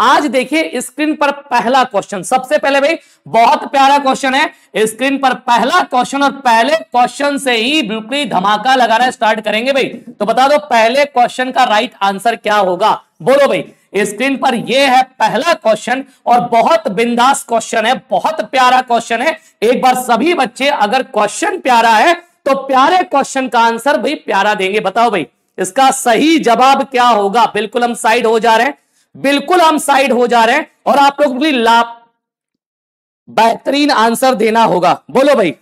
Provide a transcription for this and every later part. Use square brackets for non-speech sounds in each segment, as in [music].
आज देखिए स्क्रीन पर पहला क्वेश्चन सबसे पहले भाई बहुत प्यारा क्वेश्चन है स्क्रीन पर पहला क्वेश्चन और पहले क्वेश्चन से ही बिल्कुल धमाका लगाना स्टार्ट करेंगे भाई तो बता दो पहले क्वेश्चन का राइट आंसर क्या होगा बोलो भाई स्क्रीन पर यह है पहला क्वेश्चन और बहुत बिंदास क्वेश्चन है बहुत प्यारा क्वेश्चन है एक बार सभी बच्चे अगर क्वेश्चन प्यारा है तो प्यारे क्वेश्चन का आंसर भाई प्यारा देंगे बताओ भाई इसका सही जवाब क्या होगा बिल्कुल हम साइड हो जा रहे हैं बिल्कुल हम साइड हो जा रहे हैं और आप लोग लाभ बेहतरीन आंसर देना होगा बोलो भाई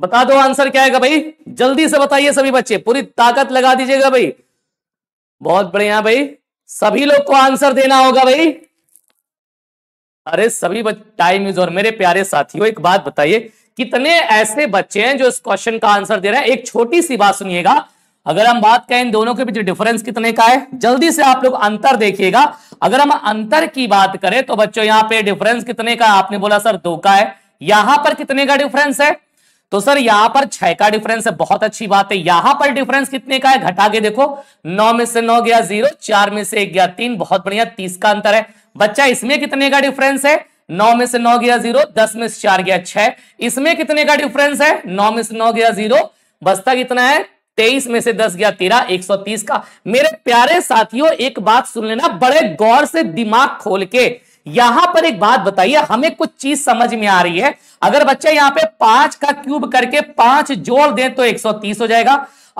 बता दो आंसर क्या है भाई जल्दी से बताइए सभी बच्चे पूरी ताकत लगा दीजिएगा भाई बहुत बढ़िया भाई सभी लोग को आंसर देना होगा भाई अरे सभी टाइम यूज और मेरे प्यारे साथियों एक बात बताइए कितने ऐसे बच्चे हैं जो इस क्वेश्चन का आंसर दे रहे हैं एक छोटी सी बात सुनिएगा अगर हम बात करें दोनों के बीच डिफरेंस कितने का है जल्दी से आप लोग अंतर देखिएगा अगर हम अंतर की बात करें तो बच्चों यहाँ पे डिफरेंस कितने का आपने बोला सर दो का है यहां पर कितने का डिफरेंस है तो सर यहां पर छह का डिफरेंस है बहुत अच्छी बात है यहां पर डिफरेंस कितने का है घटा के देखो नौ में से नौ गया जीरो चार में से एक गया तीन बहुत बढ़िया तीस का अंतर है बच्चा इसमें कितने का डिफरेंस है नौ में से नौ गया जीरो दस में से चार गया छह इसमें कितने का डिफरेंस है नौ में से नौ गया जीरो बस्ता कितना है तेईस में से दस गया तेरह एक सौ तीस का मेरे प्यारे साथियों एक बात सुन लेना बड़े गौर से दिमाग खोल के यहां पर एक बात बताइए हमें कुछ चीज समझ में आ रही है अगर बच्चे यहां पे पांच का क्यूब करके पांच जोड़ दें तो 130 हो जाएगा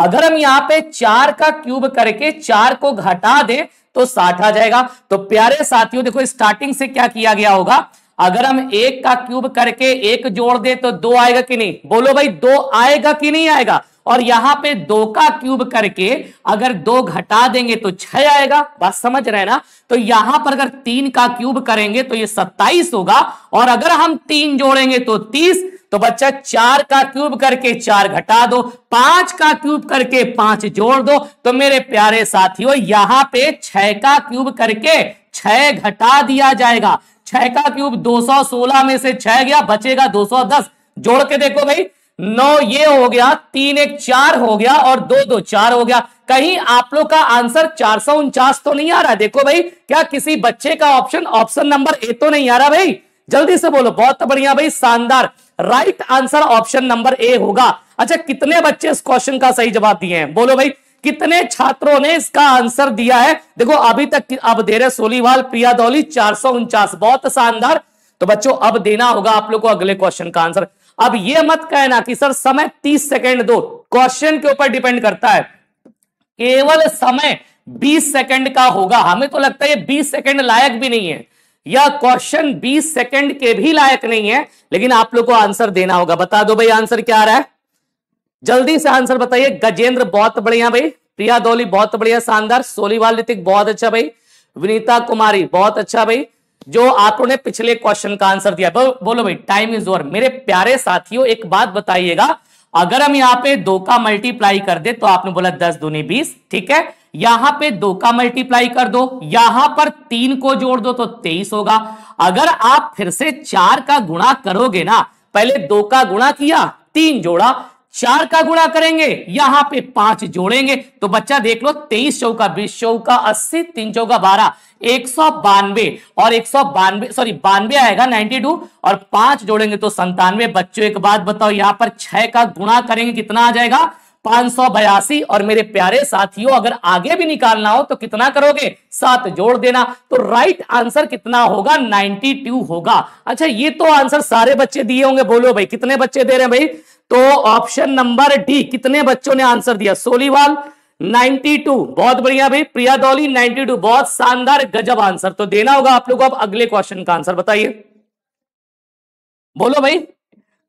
अगर हम यहां पे चार का क्यूब करके चार को घटा दें तो साठ आ जाएगा तो प्यारे साथियों देखो स्टार्टिंग से क्या किया गया होगा अगर हम एक का क्यूब करके एक जोड़ दे तो दो आएगा कि नहीं बोलो भाई दो आएगा कि नहीं आएगा और यहां पे दो का क्यूब करके अगर दो घटा देंगे तो छह आएगा बात समझ रहे ना तो यहां पर अगर तीन का क्यूब करेंगे तो ये सत्ताईस होगा और अगर हम तीन जोड़ेंगे तो तीस तो बच्चा चार का क्यूब करके चार घटा दो पांच का क्यूब करके पांच जोड़ दो तो मेरे प्यारे साथियों यहां पे छह का क्यूब करके छह घटा दिया जाएगा छह का क्यूब 216 में से छह गया बचेगा 210 जोड़ के देखो भाई नौ ये हो गया तीन एक चार हो गया और दो दो चार हो गया कहीं आप लोग का आंसर चार सौ उनचास तो नहीं आ रहा देखो भाई क्या किसी बच्चे का ऑप्शन ऑप्शन नंबर ए तो नहीं आ रहा भाई जल्दी से बोलो बहुत बढ़िया भाई शानदार right answer option number A होगा अच्छा कितने बच्चे इस क्वेश्चन का सही जवाब दिए हैं बोलो भाई कितने छात्रों ने इसका आंसर दिया है देखो अभी तक अब दे रहे सोलीवाल प्रिया दौली चार बहुत शानदार तो बच्चों अब देना होगा आप लोग को अगले क्वेश्चन का आंसर अब यह मत कहना कि सर समय तीस सेकेंड दो क्वेश्चन के ऊपर डिपेंड करता है केवल समय बीस सेकेंड का होगा हमें तो लगता है बीस सेकेंड लायक भी नहीं है या क्वेश्चन 20 सेकंड के भी लायक नहीं है लेकिन आप लोग को आंसर देना होगा बता दो भाई आंसर क्या आ रहा है जल्दी से आंसर बताइए गजेंद्र बहुत बढ़िया भाई प्रिया दौली बहुत बढ़िया शानदार सोलीवाल नितिक बहुत अच्छा भाई विनीता कुमारी बहुत अच्छा भाई जो आप ने पिछले क्वेश्चन का आंसर दिया बोलो भाई टाइम इज ओवर मेरे प्यारे साथियों एक बात बताइएगा अगर हम यहाँ पे दो का मल्टीप्लाई कर दे तो आपने बोला दस दूनी बीस ठीक है यहां पे दो का मल्टीप्लाई कर दो यहां पर तीन को जोड़ दो तो तेईस होगा अगर आप फिर से चार का गुणा करोगे ना पहले दो का गुणा किया तीन जोड़ा चार का गुणा करेंगे यहां पे पांच जोड़ेंगे तो बच्चा देख लो तेईस चौका बीस चौका अस्सी तीन चौका बारह एक सौ बानवे और एक सौ बानवे सॉरी बानवे आएगा नाइनटी टू और पांच जोड़ेंगे तो संतानवे बच्चों एक बात बताओ यहां पर छह का गुणा करेंगे कितना आ जाएगा पांच और मेरे प्यारे साथियों अगर आगे भी निकालना हो तो कितना करोगे सात जोड़ देना तो राइट आंसर कितना होगा 92 होगा अच्छा ये तो आंसर सारे बच्चे दिए होंगे बोलो भाई कितने बच्चे दे रहे हैं भाई तो ऑप्शन नंबर डी कितने बच्चों ने आंसर दिया सोलीवाल 92 बहुत बढ़िया भाई प्रिया दौली 92 बहुत शानदार गजब आंसर तो देना होगा आप लोगों को अब अगले क्वेश्चन का आंसर बताइए बोलो भाई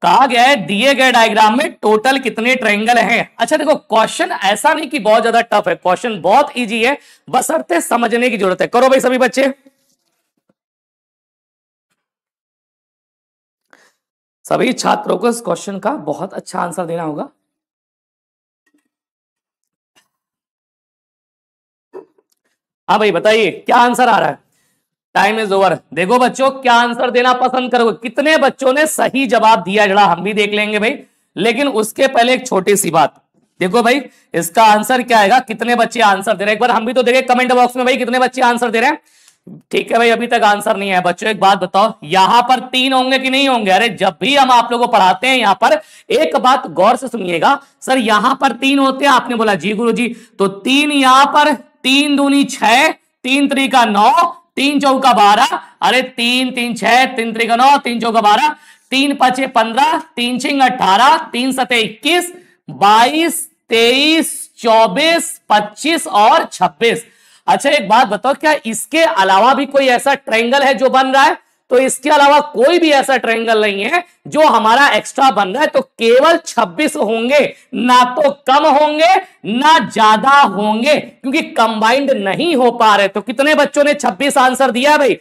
कहा गया है दिए गए डायग्राम में टोटल कितने ट्रायंगल हैं अच्छा देखो क्वेश्चन ऐसा नहीं कि बहुत ज्यादा टफ है क्वेश्चन बहुत इजी है बस अर्थे समझने की जरूरत है करो भाई सभी बच्चे सभी छात्रों को इस क्वेश्चन का बहुत अच्छा आंसर देना होगा हाँ भाई बताइए क्या आंसर आ रहा है टाइम इज ओवर देखो बच्चों क्या आंसर देना पसंद करोगे कितने बच्चों ने सही जवाब दिया जरा हम भी देख लेंगे भाई लेकिन उसके पहले एक छोटी सी बात देखो भाई इसका आंसर क्या आएगा कितने बच्चे आंसर दे रहे हैं एक बार हम भी तो देखे कमेंट बॉक्स में भाई कितने बच्चे आंसर दे रहे हैं ठीक है भाई अभी तक आंसर नहीं है बच्चों एक बात बताओ यहां पर तीन होंगे कि नहीं होंगे अरे जब भी हम आप लोगों को पढ़ाते हैं यहां पर एक बात गौर से सुनिएगा सर यहां पर तीन होते हैं आपने बोला जी गुरु जी तो तीन यहां पर तीन दूनी छह तीन तरीका नौ तीन चौका बारह अरे तीन तीन छह तीन त्रिका नौ तीन चौका बारह तीन पचे पंद्रह तीन छिंग अठारह तीन सतह इक्कीस बाईस तेईस चौबीस पच्चीस और छब्बीस अच्छा एक बात बताओ क्या इसके अलावा भी कोई ऐसा ट्रेंगल है जो बन रहा है तो इसके अलावा कोई भी ऐसा ट्रायंगल नहीं है जो हमारा एक्स्ट्रा बन रहा है तो केवल 26 होंगे ना तो कम होंगे ना ज्यादा होंगे क्योंकि कंबाइंड नहीं हो पा रहे तो कितने बच्चों ने 26 आंसर दिया भाई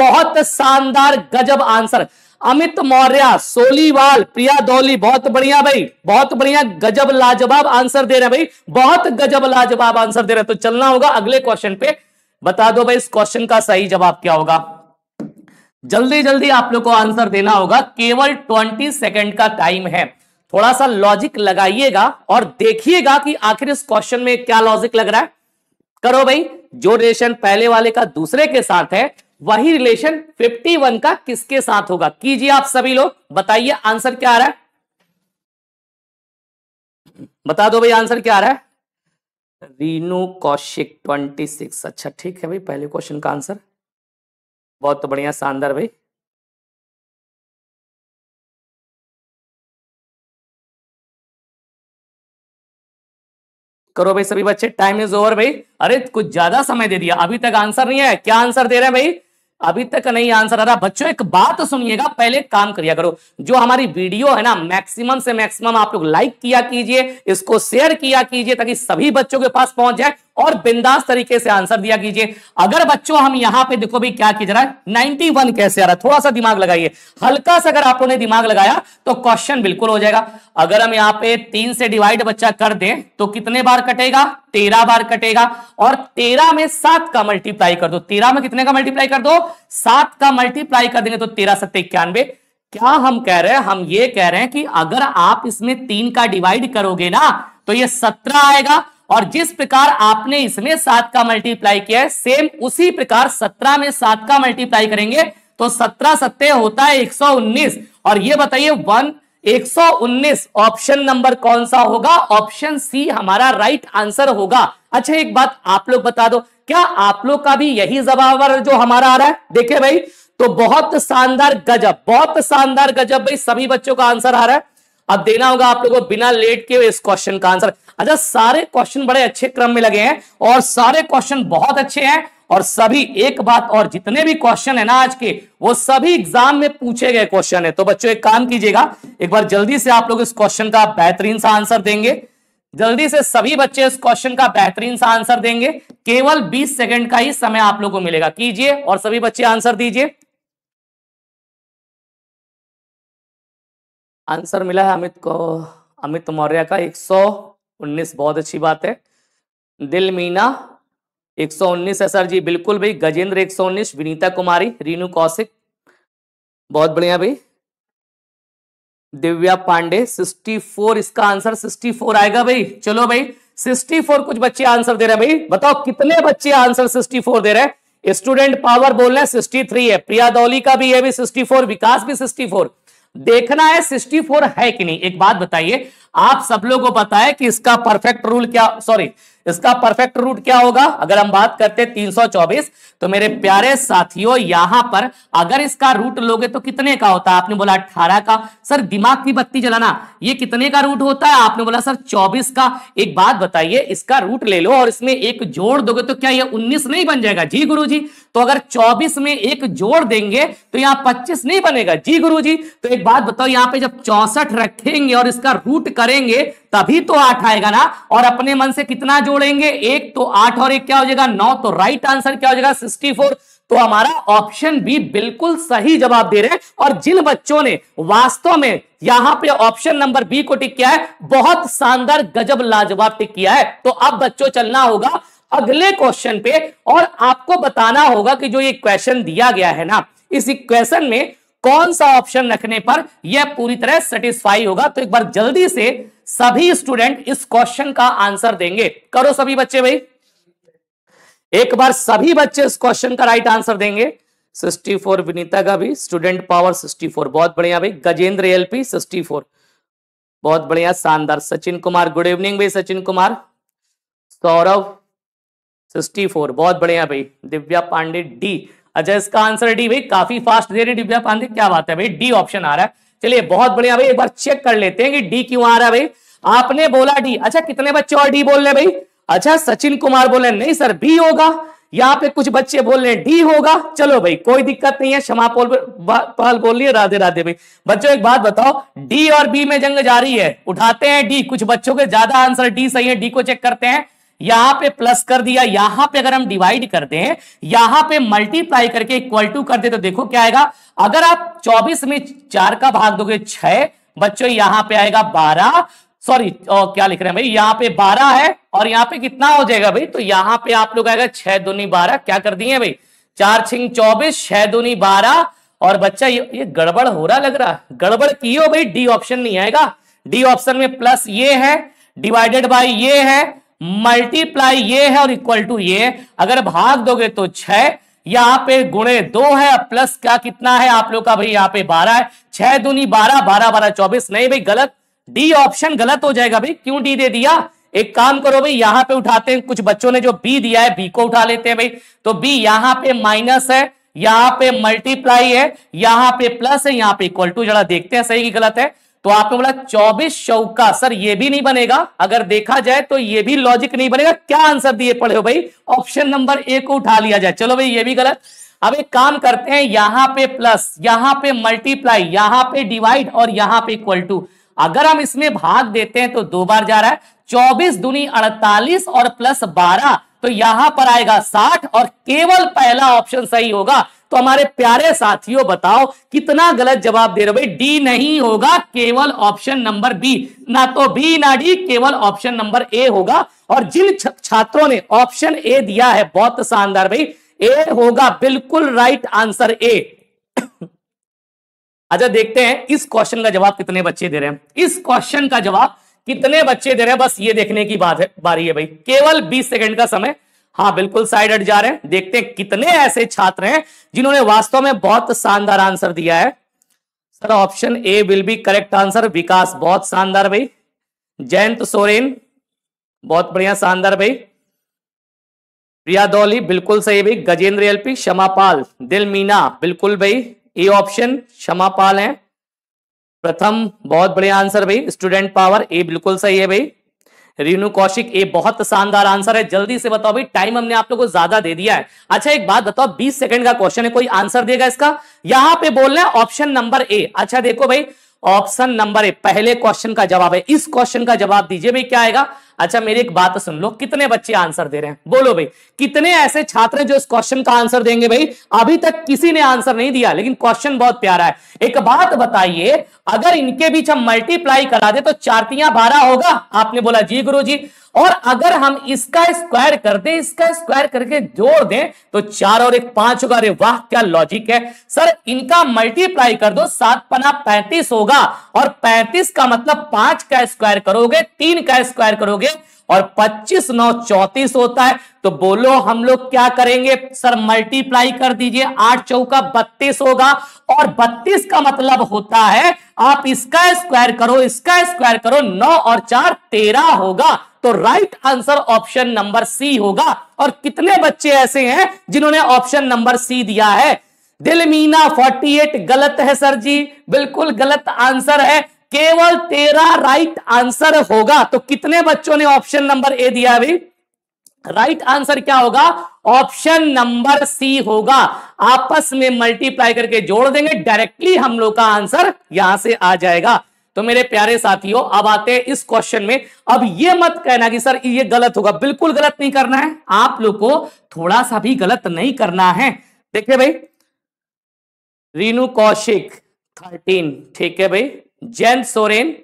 बहुत शानदार गजब आंसर अमित मौर्य सोलीवाल प्रिया दौली बहुत बढ़िया भाई बहुत बढ़िया गजब लाजवाब आंसर दे रहे भाई बहुत गजब लाजवाब आंसर दे रहे तो चलना होगा अगले क्वेश्चन पे बता दो भाई इस क्वेश्चन का सही जवाब क्या होगा जल्दी जल्दी आप लोग को आंसर देना होगा केवल ट्वेंटी सेकेंड का टाइम है थोड़ा सा लॉजिक लगाइएगा और देखिएगा कि आखिर इस क्वेश्चन में क्या लॉजिक लग रहा है करो भाई जो रिलेशन पहले वाले का दूसरे के साथ है वही रिलेशन 51 का किसके साथ होगा कीजिए आप सभी लोग बताइए आंसर क्या आ रहा है बता दो भाई आंसर क्या आ रहा है रीनू कौशिक सिक्स अच्छा ठीक है भाई पहले क्वेश्चन का आंसर बहुत बढ़िया शानदार भाई करो भाई सभी बच्चे टाइम इज ओवर भाई अरे कुछ ज्यादा समय दे दिया अभी तक आंसर नहीं है क्या आंसर दे रहे हैं भाई अभी तक नहीं आंसर आ रहा बच्चों एक बात सुनिएगा पहले काम करिया करो जो हमारी वीडियो है ना मैक्सिमम से मैक्सिमम आप लोग लाइक किया कीजिए इसको शेयर किया कीजिए ताकि सभी बच्चों के पास पहुंच जाए और बिंदास तरीके से आंसर दिया कीजिए अगर बच्चों हम यहाँ पे देखो भी क्या किया जा रहा है नाइनटी वन कैसे आ रहा है थोड़ा सा दिमाग लगाइए हल्का सा अगर आप लोगों ने दिमाग लगाया तो क्वेश्चन बिल्कुल हो जाएगा अगर हम यहाँ पे तीन से डिवाइड बच्चा कर दे तो कितने बार कटेगा तेरह बार कटेगा और तेरह में सात का मल्टीप्लाई कर दो तेरह में कितने का मल्टीप्लाई कर दो सात का मल्टीप्लाई कर देंगे तो तेरह सत्य इक्यानवे क्या हम कह रहे हैं हम ये कह रहे हैं कि अगर आप इसमें तीन का डिवाइड करोगे ना तो ये सत्रह आएगा और जिस प्रकार आपने इसमें सात का मल्टीप्लाई किया है सेम उसी प्रकार सत्रह में सात का मल्टीप्लाई करेंगे तो सत्रह सत्य होता है एक सौ उन्नीस और ये बताइए वन एक सौ उन्नीस ऑप्शन नंबर कौन सा होगा ऑप्शन सी हमारा राइट आंसर होगा अच्छा एक बात आप लोग बता दो क्या आप लोग का भी यही जवाब जो हमारा आ रहा है देखिए भाई तो बहुत शानदार गजब बहुत शानदार गजब भाई सभी बच्चों का आंसर आ रहा है अब देना होगा आप लोगों को बिना लेट के इस क्वेश्चन का आंसर अच्छा सारे क्वेश्चन बड़े अच्छे क्रम में लगे हैं और सारे क्वेश्चन बहुत अच्छे हैं और सभी एक बात और जितने भी क्वेश्चन है ना आज के वो सभी एग्जाम में पूछे गए क्वेश्चन है तो बच्चों एक काम कीजिएगा एक बार जल्दी से आप लोग इस क्वेश्चन का बेहतरीन सा आंसर देंगे जल्दी से सभी बच्चे इस क्वेश्चन का बेहतरीन सा आंसर देंगे केवल 20 सेकंड का ही समय आप लोगों को मिलेगा कीजिए और सभी बच्चे आंसर दीजिए आंसर मिला है अमित को अमित मौर्य का 119 बहुत अच्छी बात है दिल मीना 119 है सर जी बिल्कुल भाई गजेंद्र 119 विनीता कुमारी रीनू कौशिक बहुत बढ़िया भाई दिव्या पांडे 64 इसका आंसर 64 आएगा भाई चलो भाई 64 कुछ बच्चे आंसर दे रहे हैं भाई बताओ कितने बच्चे आंसर 64 दे रहे हैं स्टूडेंट पावर बोल रहे हैं 63 है प्रिया दौली का भी है भी 64 विकास भी 64 देखना है 64 है कि नहीं एक बात बताइए आप सब लोगों को पता है कि इसका परफेक्ट रूल क्या सॉरी इसका परफेक्ट रूट क्या होगा अगर हम बात करते 324 तो मेरे प्यारे साथियों यहां पर अगर इसका रूट लोगे तो कितने का होता है आपने बोला 18 का सर दिमाग की बत्ती जलाना ये कितने का रूट होता है आपने बोला सर 24 का एक बात बताइए इसका रूट ले लो और इसमें एक जोड़ दोगे तो क्या ये 19 नहीं बन जाएगा जी गुरु जी तो अगर चौबीस में एक जोड़ देंगे तो यहाँ पच्चीस नहीं बनेगा जी गुरु जी तो एक बात बताओ यहाँ पे जब चौसठ रखेंगे और इसका रूट करेंगे तभी तो आठ आएगा ना और अपने मन से कितना जोड़ेंगे एक तो आठ और एक क्या हो जाएगा नौ तो राइट आंसर क्या हो जाएगा सिक्सटी फोर तो हमारा ऑप्शन बी बिल्कुल सही जवाब दे रहे हैं और जिन बच्चों ने वास्तव में यहां पे ऑप्शन नंबर बी को टिक किया है बहुत शानदार गजब लाजवाब टिक किया है तो अब बच्चों चलना होगा अगले क्वेश्चन पे और आपको बताना होगा कि जो ये क्वेश्चन दिया गया है ना इस क्वेश्चन में कौन सा ऑप्शन रखने पर यह पूरी तरह सेटिस्फाई होगा तो एक बार जल्दी से सभी स्टूडेंट इस क्वेश्चन का आंसर देंगे करो सभी बच्चे भाई एक बार सभी बच्चे इस क्वेश्चन का राइट आंसर देंगे 64 विनीता का भी स्टूडेंट पावर 64 बहुत बढ़िया भाई गजेंद्र एलपी 64 बहुत बढ़िया शानदार सचिन कुमार गुड इवनिंग भाई सचिन कुमार सौरभ 64 बहुत बढ़िया भाई दिव्या पांडे डी अच्छा इसका आंसर डी भाई काफी फास्ट दे रहे डिप्ला पांडे क्या बात है भाई डी ऑप्शन आ रहा है चलिए बहुत बढ़िया भाई एक बार चेक कर लेते हैं कि डी क्यों आ रहा है भाई आपने बोला डी अच्छा कितने बच्चे और डी बोल रहे भाई अच्छा सचिन कुमार बोले नहीं सर बी होगा यहाँ पे कुछ बच्चे बोल रहे हैं डी होगा चलो भाई कोई दिक्कत नहीं है क्षमा पोल पहल बोल रही है राधे राधे भाई बच्चों एक बात बताओ डी और बी में जंग जारी है उठाते हैं डी कुछ बच्चों के ज्यादा आंसर डी सही है डी को चेक करते हैं यहां पे प्लस कर दिया यहां पे अगर हम डिवाइड कर दें यहां पे मल्टीप्लाई करके इक्वल टू कर दे तो देखो क्या आएगा अगर आप 24 में चार का भाग दोगे छह बच्चों यहां पे आएगा बारह सॉरी क्या लिख रहे हैं भाई यहाँ पे बारह है और यहाँ पे कितना हो जाएगा भाई तो यहाँ पे आप लोग आएगा छह दूनी बारह क्या कर दिए भाई चार छिंग चौबीस छह दूनी बारह और बच्चा ये, ये गड़बड़ हो रहा लग रहा है गड़बड़ की हो भाई डी ऑप्शन नहीं आएगा डी ऑप्शन में प्लस ये है डिवाइडेड बाई ये है मल्टीप्लाई ये है और इक्वल टू ये अगर भाग दोगे तो छह यहाँ पे गुणे दो है प्लस का कितना है आप लोग का भाई यहाँ पे बारह है छह दूनी बारह बारह बारह चौबीस नहीं भाई गलत डी ऑप्शन गलत हो जाएगा भाई क्यों डी दे दिया एक काम करो भाई यहाँ पे उठाते हैं कुछ बच्चों ने जो बी दिया है बी को उठा लेते हैं भाई तो बी यहाँ पे माइनस है यहाँ पे मल्टीप्लाई है यहाँ पे प्लस है यहाँ पे इक्वल टू जरा देखते हैं सही की गलत है तो आपने बोला चौबीस चौका सर ये भी नहीं बनेगा अगर देखा जाए तो ये भी लॉजिक नहीं बनेगा क्या आंसर दिए पढ़े हो भाई ऑप्शन नंबर ए को उठा लिया जाए चलो भाई ये भी गलत अब एक काम करते हैं यहां पे प्लस यहां पे मल्टीप्लाई यहां पे डिवाइड और यहां पे इक्वल टू अगर हम इसमें भाग देते हैं तो दो बार जा रहा है चौबीस दुनी अड़तालीस और प्लस बारह तो यहां पर आएगा साठ और केवल पहला ऑप्शन सही होगा तो हमारे प्यारे साथियों बताओ कितना गलत जवाब दे रहे भाई डी नहीं होगा केवल ऑप्शन नंबर बी ना तो बी ना डी केवल ऑप्शन नंबर ए होगा और जिन छात्रों ने ऑप्शन ए दिया है बहुत शानदार भाई ए होगा बिल्कुल राइट आंसर ए [coughs] अच्छा देखते हैं इस क्वेश्चन का जवाब कितने बच्चे दे रहे हैं इस क्वेश्चन का जवाब कितने बच्चे दे रहे हैं बस ये देखने की बात है बारी है भाई केवल 20 सेकंड का समय हाँ बिल्कुल साइड हट जा रहे हैं देखते हैं कितने ऐसे छात्र हैं जिन्होंने वास्तव में बहुत शानदार आंसर दिया है sir option A will be correct answer Vikas बहुत शानदार भाई जयंत सोरेन बहुत बढ़िया शानदार भाई प्रिया दौली बिल्कुल सही भाई गजेंद्र एलपी क्षमापाल दिल मीना बिल्कुल भाई ए ऑप्शन क्षमापाल है प्रथम बहुत बढ़िया आंसर भाई स्टूडेंट पावर ए बिल्कुल सही है भाई रीनू कौशिक ये बहुत शानदार आंसर है जल्दी से बताओ भाई टाइम हमने आप लोगों को ज्यादा दे दिया है अच्छा एक बात बताओ 20 सेकंड का क्वेश्चन है कोई आंसर देगा इसका यहां पे बोलना हैं ऑप्शन नंबर ए अच्छा देखो भाई ऑप्शन नंबर ए पहले क्वेश्चन का जवाब है इस क्वेश्चन का जवाब दीजिए भाई क्या आएगा अच्छा मेरी एक बात सुन लो कितने बच्चे आंसर दे रहे हैं बोलो भाई कितने ऐसे छात्र जो इस क्वेश्चन का आंसर देंगे भाई अभी तक किसी ने आंसर नहीं दिया लेकिन क्वेश्चन बहुत प्यारा है एक बात बताइए अगर इनके बीच हम मल्टीप्लाई करा दे तो चारतियां बारह होगा आपने बोला जी गुरु जी और अगर हम इसका स्क्वायर कर दें इसका स्क्वायर करके जोड़ दें तो चार और एक पांच होगा अरे वाह क्या लॉजिक है सर इनका मल्टीप्लाई कर दो सात पना पैंतीस होगा और पैंतीस का मतलब पांच का स्क्वायर करोगे तीन का स्क्वायर करोगे और 25 नौ चौतीस होता है तो बोलो हम लोग क्या करेंगे सर मल्टीप्लाई कर दीजिए आठ चौका बत्तीस होगा और बत्तीस का मतलब होता है आप इसका स्क्वायर करो इसका स्क्वायर करो नौ और चार तेरह होगा तो right answer option number C होगा और कितने बच्चे ऐसे हैं जिन्होंने ऑप्शन नंबर सी दिया है दिलमीना 48 गलत है सर जी बिल्कुल गलत आंसर है केवल तेरह राइट आंसर होगा तो कितने बच्चों ने ऑप्शन नंबर ए दिया अभी राइट right आंसर क्या होगा ऑप्शन नंबर सी होगा आपस में मल्टीप्लाई करके जोड़ देंगे डायरेक्टली हम लोग का आंसर यहां से आ जाएगा तो मेरे प्यारे साथियों अब आते हैं इस क्वेश्चन में अब यह मत कहना कि सर ये गलत होगा बिल्कुल गलत नहीं करना है आप लोग को थोड़ा सा भी गलत नहीं करना है देखिए भाई रीनु कौशिक थर्टीन ठीक है भाई जैन सोरेन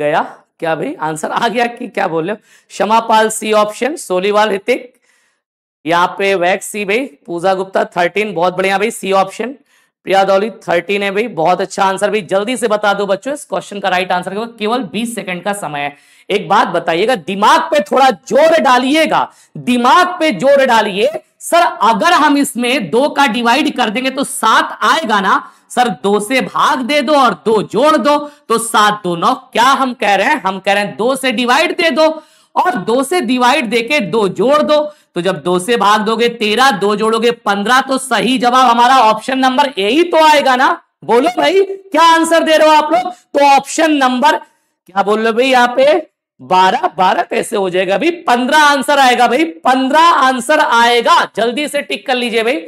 गया क्या भाई आंसर आ गया कि क्या बोल रहे हो क्षमापाल सी ऑप्शन सोलीवाल हितिक यहाँ पे वैक्स सी भाई पूजा गुप्ता थर्टीन बहुत बढ़िया भाई सी ऑप्शन प्रिया दौली थर्टीन है भाई बहुत अच्छा आंसर भाई जल्दी से बता दो बच्चों इस क्वेश्चन का राइट आंसर केवल 20 सेकंड का समय है एक बात बताइएगा दिमाग पे थोड़ा जोर डालिएगा दिमाग पे जोर डालिए सर अगर हम इसमें दो का डिवाइड कर देंगे तो सात आएगा ना सर दो से भाग दे दो और दो जोड़ दो तो सात दो नौ क्या हम कह रहे हैं हम कह रहे हैं दो से डिवाइड दे दो और दो से डिवाइड देके दो जोड़ दो तो जब दो से भाग दोगे तेरह दो जोड़ोगे पंद्रह तो सही जवाब हमारा ऑप्शन नंबर यही तो आएगा ना बोलो भाई क्या आंसर दे रहे हो आप लोग तो ऑप्शन नंबर क्या बोल रहे भाई यहाँ पे बारह बारह कैसे तो हो जाएगा भाई पंद्रह आंसर आएगा भाई पंद्रह आंसर आएगा जल्दी से टिक कर लीजिए भाई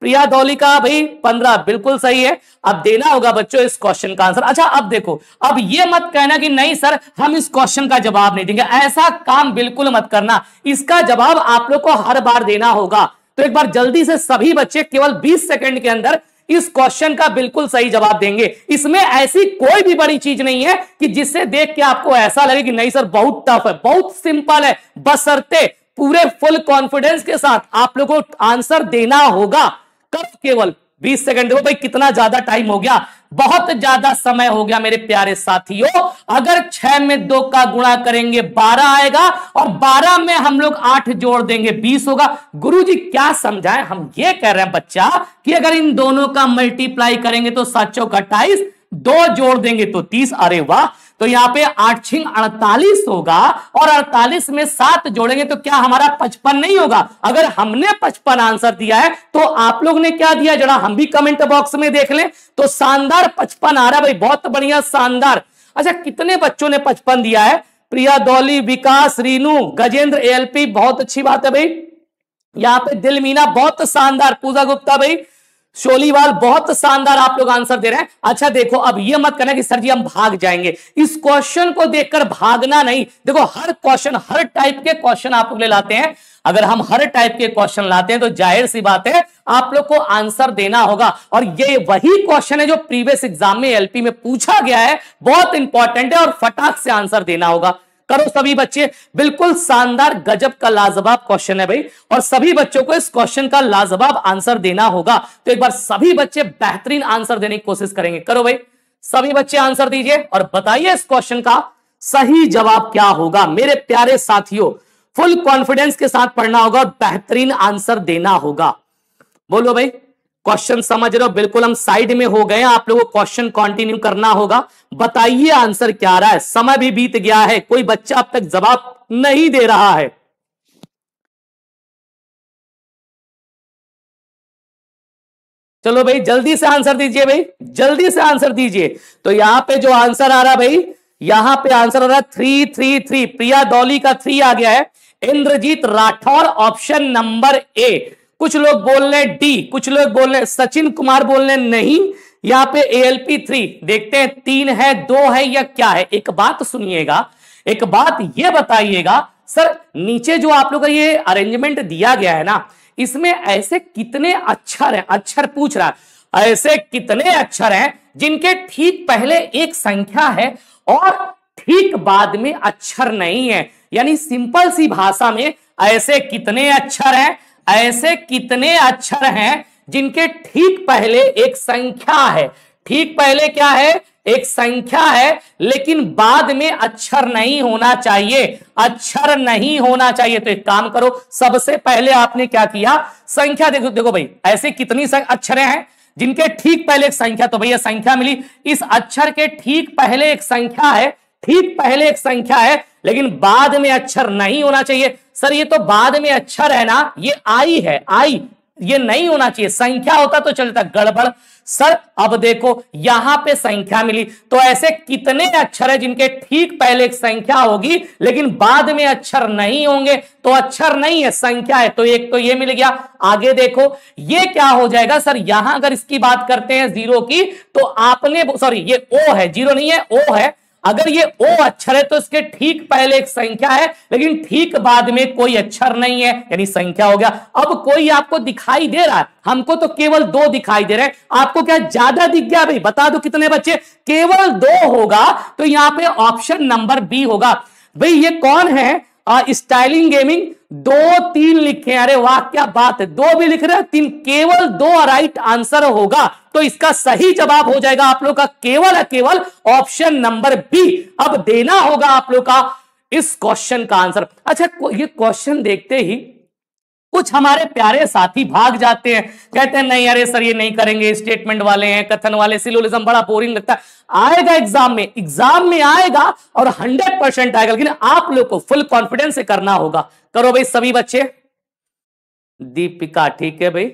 प्रिया दौली का भाई पंद्रह बिल्कुल सही है अब देना होगा बच्चों इस क्वेश्चन का आंसर अच्छा अब देखो अब ये मत कहना कि नहीं सर हम इस क्वेश्चन का जवाब नहीं देंगे ऐसा काम बिल्कुल मत करना इसका जवाब आप लोग को हर बार देना होगा तो एक बार जल्दी से सभी बच्चे केवल बीस सेकेंड के अंदर इस क्वेश्चन का बिल्कुल सही जवाब देंगे इसमें ऐसी कोई भी बड़ी चीज नहीं है कि जिससे देख के आपको ऐसा लगे कि नहीं सर बहुत टफ है बहुत सिंपल है बसरते पूरे फुल कॉन्फिडेंस के साथ आप लोगों को आंसर देना होगा कफ केवल 20 सेकंड देखो भाई कितना ज्यादा टाइम हो गया बहुत ज्यादा समय हो गया मेरे प्यारे साथियों अगर छह में दो का गुणा करेंगे बारह आएगा और बारह में हम लोग आठ जोड़ देंगे बीस होगा गुरु जी क्या समझाएं हम ये कह रहे हैं बच्चा कि अगर इन दोनों का मल्टीप्लाई करेंगे तो सात सौ अट्ठाईस दो जोड़ देंगे तो तीस अरे वाह तो यहाँ पे आठ छिंग अड़तालीस होगा और अड़तालीस में सात जोड़ेंगे तो क्या हमारा पचपन नहीं होगा अगर हमने पचपन आंसर दिया है तो आप लोग ने क्या दिया जरा हम भी कमेंट बॉक्स में देख लें तो शानदार पचपन आ रहा है भाई बहुत बढ़िया शानदार अच्छा कितने बच्चों ने पचपन दिया है प्रिया दौली विकास रीनू गजेंद्र एलपी बहुत अच्छी बात है भाई यहाँ पे दिल मीना बहुत शानदार पूजा गुप्ता भाई शोलीवाल बहुत शानदार आप लोग आंसर दे रहे हैं अच्छा देखो अब ये मत करना कि सर जी हम भाग जाएंगे इस क्वेश्चन को देखकर भागना नहीं देखो हर क्वेश्चन हर टाइप के क्वेश्चन आप लोग ले लाते हैं अगर हम हर टाइप के क्वेश्चन लाते हैं तो जाहिर सी बात है आप लोग को आंसर देना होगा और ये वही क्वेश्चन है जो प्रीवियस एग्जाम में एलपी में पूछा गया है बहुत इंपॉर्टेंट है और फटाक से आंसर देना होगा करो सभी बच्चे बिल्कुल शानदार गजब का लाजवाब क्वेश्चन है भाई और सभी बच्चों को इस क्वेश्चन का लाजवाब आंसर देना होगा तो एक बार सभी बच्चे बेहतरीन आंसर देने की कोशिश करेंगे करो भाई सभी बच्चे आंसर दीजिए और बताइए इस क्वेश्चन का सही जवाब क्या होगा मेरे प्यारे साथियों फुल कॉन्फिडेंस के साथ पढ़ना होगा और बेहतरीन आंसर देना होगा बोलो भाई क्वेश्चन समझ रहे हो बिल्कुल हम साइड में हो गए आप लोगों को क्वेश्चन कंटिन्यू करना होगा बताइए आंसर क्या आ रहा है समय भी बीत गया है कोई बच्चा अब तक जवाब नहीं दे रहा है चलो भाई जल्दी से आंसर दीजिए भाई जल्दी से आंसर दीजिए तो यहां पे जो आंसर आ रहा भाई यहां पे आंसर आ रहा three three three Priya Dauli का थ्री आ गया है Indrajeet Rathore option number A कुछ लोग बोल रहे डी कुछ लोग बोल रहे सचिन कुमार बोल रहे नहीं यहाँ पे पी थ्री देखते हैं तीन है दो है या क्या है एक बात सुनिएगा एक बात ये बताइएगा सर नीचे जो आप लोग का ये अरेंजमेंट दिया गया है ना इसमें ऐसे कितने अक्षर हैं अक्षर पूछ रहा है ऐसे कितने अक्षर हैं जिनके ठीक पहले एक संख्या है और ठीक बाद में अक्षर नहीं है यानी सिंपल सी भाषा में ऐसे कितने अक्षर हैं ऐसे कितने अक्षर हैं जिनके ठीक पहले एक संख्या है ठीक पहले क्या है एक संख्या है लेकिन बाद में अक्षर नहीं होना चाहिए अक्षर नहीं होना चाहिए तो एक काम करो सबसे पहले आपने क्या किया संख्या देखो देखो भाई ऐसे कितनी अक्षर हैं जिनके ठीक पहले एक संख्या तो भैया संख्या मिली इस अक्षर के ठीक पहले एक संख्या है ठीक पहले एक संख्या है लेकिन बाद में अक्षर नहीं होना चाहिए सर ये तो बाद में अच्छा रहना ये आई है आई ये नहीं होना चाहिए संख्या होता तो चलता गड़बड़ सर अब देखो यहां पे संख्या मिली तो ऐसे कितने अक्षर है जिनके ठीक पहले एक संख्या होगी लेकिन बाद में अक्षर नहीं होंगे तो अक्षर नहीं है संख्या है तो एक तो ये मिल गया आगे देखो ये क्या हो जाएगा सर यहां अगर इसकी बात करते हैं जीरो की तो आपने सॉरी ये ओ है जीरो नहीं है ओ है अगर ये ओ अक्षर है तो इसके ठीक पहले एक संख्या है लेकिन ठीक बाद में कोई अक्षर नहीं है यानी संख्या हो गया अब कोई आपको दिखाई दे रहा है हमको तो केवल दो दिखाई दे रहे हैं आपको क्या ज्यादा दिख गया भाई बता दो कितने बच्चे केवल दो होगा तो यहां पे ऑप्शन नंबर बी होगा भाई ये कौन है स्टाइलिंग गेमिंग दो तीन लिखे अरे वाह क्या बात है दो भी लिख रहे हैं तीन केवल दो राइट आंसर होगा तो इसका सही जवाब हो जाएगा आप लोग का केवल केवल ऑप्शन नंबर बी अब देना होगा आप लोग का इस क्वेश्चन का आंसर अच्छा ये क्वेश्चन देखते ही कुछ हमारे प्यारे साथी भाग जाते हैं कहते हैं नहीं अरे सर ये नहीं करेंगे स्टेटमेंट वाले हैं कथन वाले सिलोलिज्म बड़ा बोरिंग लगता है आएगा एग्जाम में एग्जाम में आएगा और हंड्रेड परसेंट आएगा लेकिन आप लोग को फुल कॉन्फिडेंस से करना होगा करो भाई सभी बच्चे दीपिका ठीक है भाई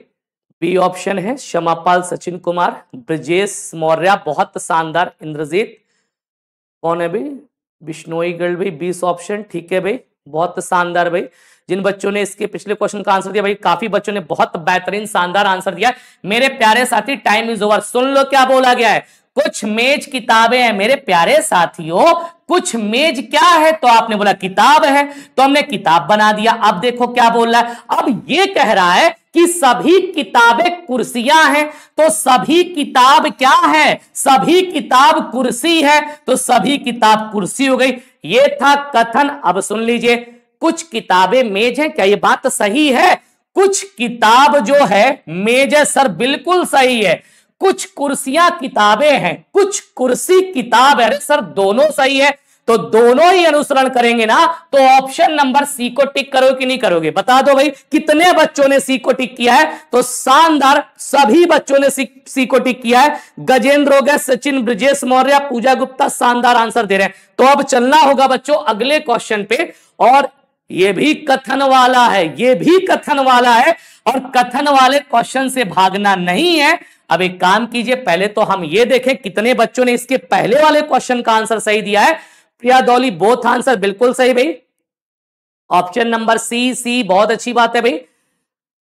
बी ऑप्शन है क्षमापाल सचिन कुमार ब्रजेश मौर्य बहुत शानदार इंद्रजीत कौन है भाई बिश्नोई गर्ल भाई बीस ऑप्शन ठीक है भाई बहुत शानदार भाई जिन बच्चों ने इसके पिछले क्वेश्चन का आंसर दिया भाई काफी बच्चों ने बहुत बेहतरीन शानदार आंसर दिया मेरे प्यारे साथी टाइम इज ओवर सुन लो क्या बोला गया है कुछ मेज किताबें हैं मेरे प्यारे साथियों कुछ मेज क्या है तो आपने बोला किताब है तो हमने किताब बना दिया अब देखो क्या बोल रहा है अब ये कह रहा है कि सभी किताबें कुर्सियां हैं तो सभी किताब क्या है सभी किताब कुर्सी है तो सभी किताब कुर्सी हो गई ये था कथन अब सुन लीजिए कुछ किताबें मेज हैं क्या ये बात सही है कुछ किताब जो है मेज है सर बिल्कुल सही है कुछ कुर्सियां किताबें हैं कुछ कुर्सी किताब है सर दोनों सही है तो दोनों ही अनुसरण करेंगे ना तो ऑप्शन नंबर सी को टिक करोगे कि नहीं करोगे बता दो भाई कितने बच्चों ने सी को टिक किया है तो शानदार सभी बच्चों ने सी, सी को टिक किया है गजेंद्र हो गया सचिन ब्रजेश मौर्य पूजा गुप्ता शानदार आंसर दे रहे हैं तो अब चलना होगा बच्चों अगले क्वेश्चन पे और ये भी कथन वाला है ये भी कथन वाला है और कथन वाले क्वेश्चन से भागना नहीं है अब एक काम कीजिए पहले तो हम ये देखें कितने बच्चों ने इसके पहले वाले क्वेश्चन का आंसर सही दिया है प्रिया दौली बोथ आंसर बिल्कुल सही भाई ऑप्शन नंबर सी सी बहुत अच्छी बात है भाई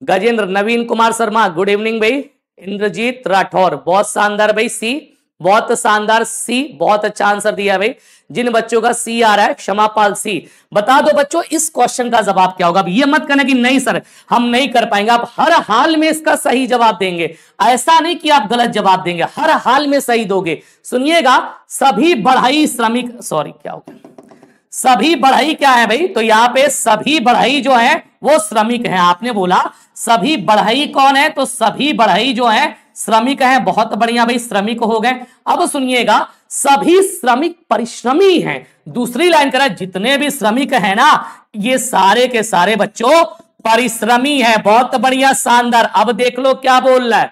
गजेंद्र नवीन कुमार शर्मा गुड इवनिंग भाई इंद्रजीत राठौर बहुत शानदार भाई सी बहुत शानदार सी बहुत अच्छा आंसर दिया भाई जिन बच्चों का सी आ रहा है क्षमापाल सी बता दो बच्चों इस क्वेश्चन का जवाब क्या होगा अब ये मत कहना कि नहीं सर हम नहीं कर पाएंगे आप हर हाल में इसका सही जवाब देंगे ऐसा नहीं कि आप गलत जवाब देंगे हर हाल में सही दोगे सुनिएगा सभी बढ़ई श्रमिक सॉरी क्या होगा सभी बढ़ई क्या है भाई तो यहाँ पे सभी बढ़ई जो है वो श्रमिक है आपने बोला सभी बढ़ई कौन है तो सभी बढ़ई जो है श्रमिक है बहुत बढ़िया भाई श्रमिक हो गए अब सुनिएगा सभी श्रमिक परिश्रमी हैं दूसरी लाइन है जितने भी श्रमिक है ना ये सारे के सारे बच्चों परिश्रमी हैं बहुत बढ़िया शानदार अब देख लो क्या बोल रहा है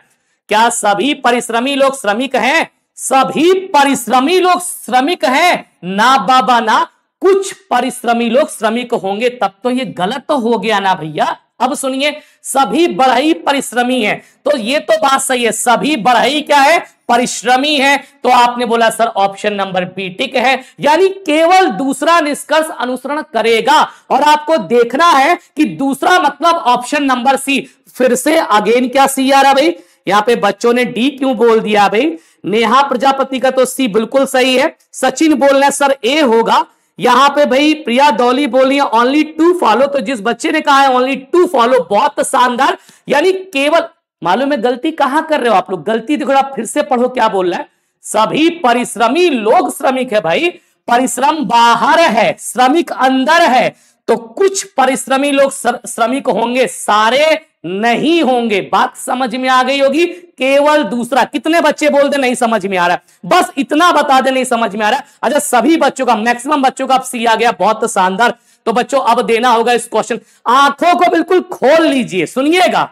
क्या सभी परिश्रमी लोग श्रमिक हैं सभी परिश्रमी लोग श्रमिक हैं ना बाबा ना कुछ परिश्रमी लोग श्रमिक होंगे तब तो ये गलत तो हो गया ना भैया अब सुनिए सभी बढ़ई परिश्रमी है तो ये तो बात सही है सभी बढ़ई क्या है परिश्रमी है तो आपने बोला sir option number B tick है यानी केवल दूसरा निष्कर्ष अनुसरण करेगा और आपको देखना है कि दूसरा मतलब ऑप्शन नंबर सी फिर से अगेन क्या सी आ रहा भाई यहां पे बच्चों ने डी क्यों बोल दिया भाई नेहा प्रजापति का तो सी बिल्कुल सही है सचिन बोल रहे सर ए होगा यहां पे भाई प्रिया दौली बोल रही है ओनली टू फॉलो तो जिस बच्चे ने कहा है ओनली टू फॉलो बहुत शानदार यानी केवल मालूम है गलती कहां कर रहे हो आप लोग गलती देखो आप फिर से पढ़ो क्या बोल रहे हैं सभी परिश्रमी लोग श्रमिक है भाई परिश्रम बाहर है श्रमिक अंदर है तो कुछ परिश्रमी लोग श्रमिक होंगे सारे नहीं होंगे बात समझ में आ गई होगी केवल दूसरा कितने बच्चे बोल दे नहीं समझ में आ रहा है बस इतना बता दे नहीं समझ में आ रहा है अच्छा सभी बच्चों का मैक्सिमम बच्चों का अब सी आ गया बहुत शानदार तो बच्चों अब देना होगा इस क्वेश्चन आंखों को बिल्कुल खोल लीजिए सुनिएगा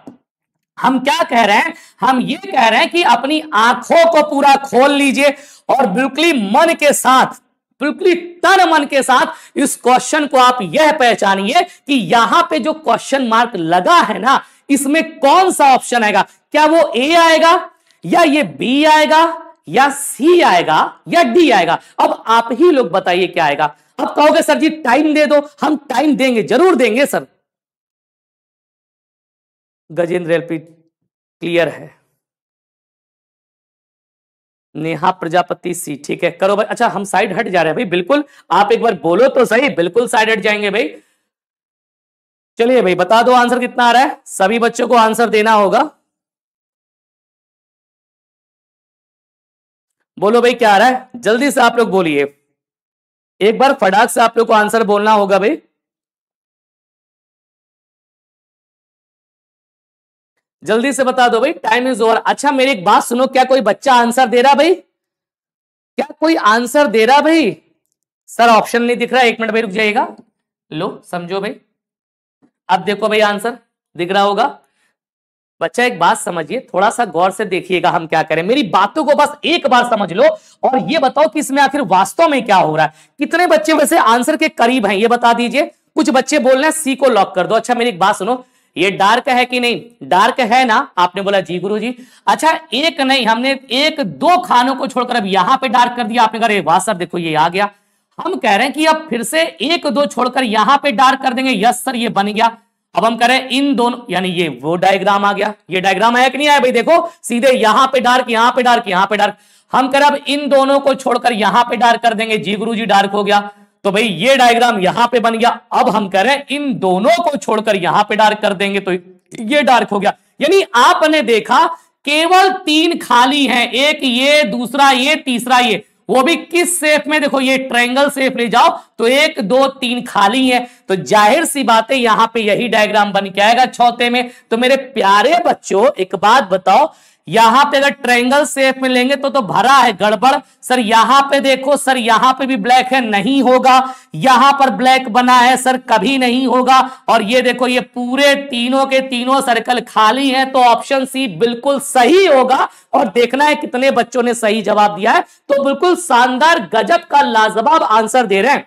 हम क्या कह रहे हैं हम ये कह रहे हैं कि अपनी आंखों को पूरा खोल लीजिए और बिल्कुल मन के साथ बिल्कुल तन मन के साथ इस क्वेश्चन को आप यह पहचानिए कि यहां पे जो क्वेश्चन मार्क लगा है ना इसमें कौन सा ऑप्शन आएगा क्या वो ए आएगा या ये बी आएगा या सी आएगा या डी आएगा अब आप ही लोग बताइए क्या आएगा अब कहोगे सर जी टाइम दे दो हम टाइम देंगे जरूर देंगे सर गजेंद्र एलपी क्लियर है नेहा प्रजापति सी ठीक है करो भाई अच्छा हम साइड हट जा रहे हैं भाई बिल्कुल आप एक बार बोलो तो सही बिल्कुल साइड हट जाएंगे भाई चलिए भाई बता दो आंसर कितना आ रहा है सभी बच्चों को आंसर देना होगा बोलो भाई क्या आ रहा है जल्दी से आप लोग बोलिए एक बार फटाक से आप लोग को आंसर बोलना होगा भाई जल्दी से बता दो भाई टाइम इज ओवर अच्छा मेरी एक बात सुनो क्या कोई बच्चा आंसर दे रहा भाई क्या कोई आंसर दे रहा भाई सर ऑप्शन नहीं दिख रहा एक मिनट भाई रुक जाएगा लो समझो भाई अब देखो भाई आंसर दिख रहा होगा बच्चा एक बात समझिए थोड़ा सा गौर से देखिएगा हम क्या करें मेरी बातों को बस एक बार समझ लो और ये बताओ कि इसमें आखिर वास्तव में क्या हो रहा है कितने बच्चे वैसे आंसर के करीब हैं ये बता दीजिए कुछ बच्चे बोल रहे हैं सी को लॉक कर दो अच्छा मेरी एक बात सुनो ये डार्क है कि नहीं डार्क है ना आपने बोला जी गुरु जी अच्छा एक नहीं हमने एक दो खानों को छोड़कर अब यहां पर डार्क कर दिया आपने कहा वास्तव सर देखो ये आ गया हम कह रहे हैं कि अब फिर से एक दो छोड़कर यहां पे डार्क कर देंगे यस सर ये बन गया अब हम कह रहे हैं इन दोनों यानी ये वो डायग्राम आ गया ये डायग्राम आया कि नहीं आया भाई देखो सीधे यहां पे डार्क यहां पे डार्क यहां पे डार्क हम कह रहे अब इन दोनों को छोड़कर यहां पे डार्क कर देंगे जी गुरु जी डार्क हो गया तो भाई ये डायग्राम यहां पे बन गया अब हम कह रहे हैं इन दोनों को छोड़कर यहां पे डार्क कर देंगे तो ये डार्क हो गया यानी आपने देखा केवल तीन खाली हैं एक ये दूसरा ये तीसरा ये वो भी किस सेफ में देखो ये ट्रायंगल सेफ ले जाओ तो एक दो तीन खाली है तो जाहिर सी बात है यहां पे यही डायग्राम बन के आएगा छौते में तो मेरे प्यारे बच्चों एक बात बताओ यहां पे अगर ट्रायंगल सेफ में लेंगे तो तो भरा है गड़बड़ सर यहां पे देखो सर यहां पे भी ब्लैक है नहीं होगा यहां पर ब्लैक बना है सर कभी नहीं होगा और ये देखो ये पूरे तीनों के तीनों सर्कल खाली हैं तो ऑप्शन सी बिल्कुल सही होगा और देखना है कितने बच्चों ने सही जवाब दिया है तो बिल्कुल शानदार गजब का लाजवाब आंसर दे रहे हैं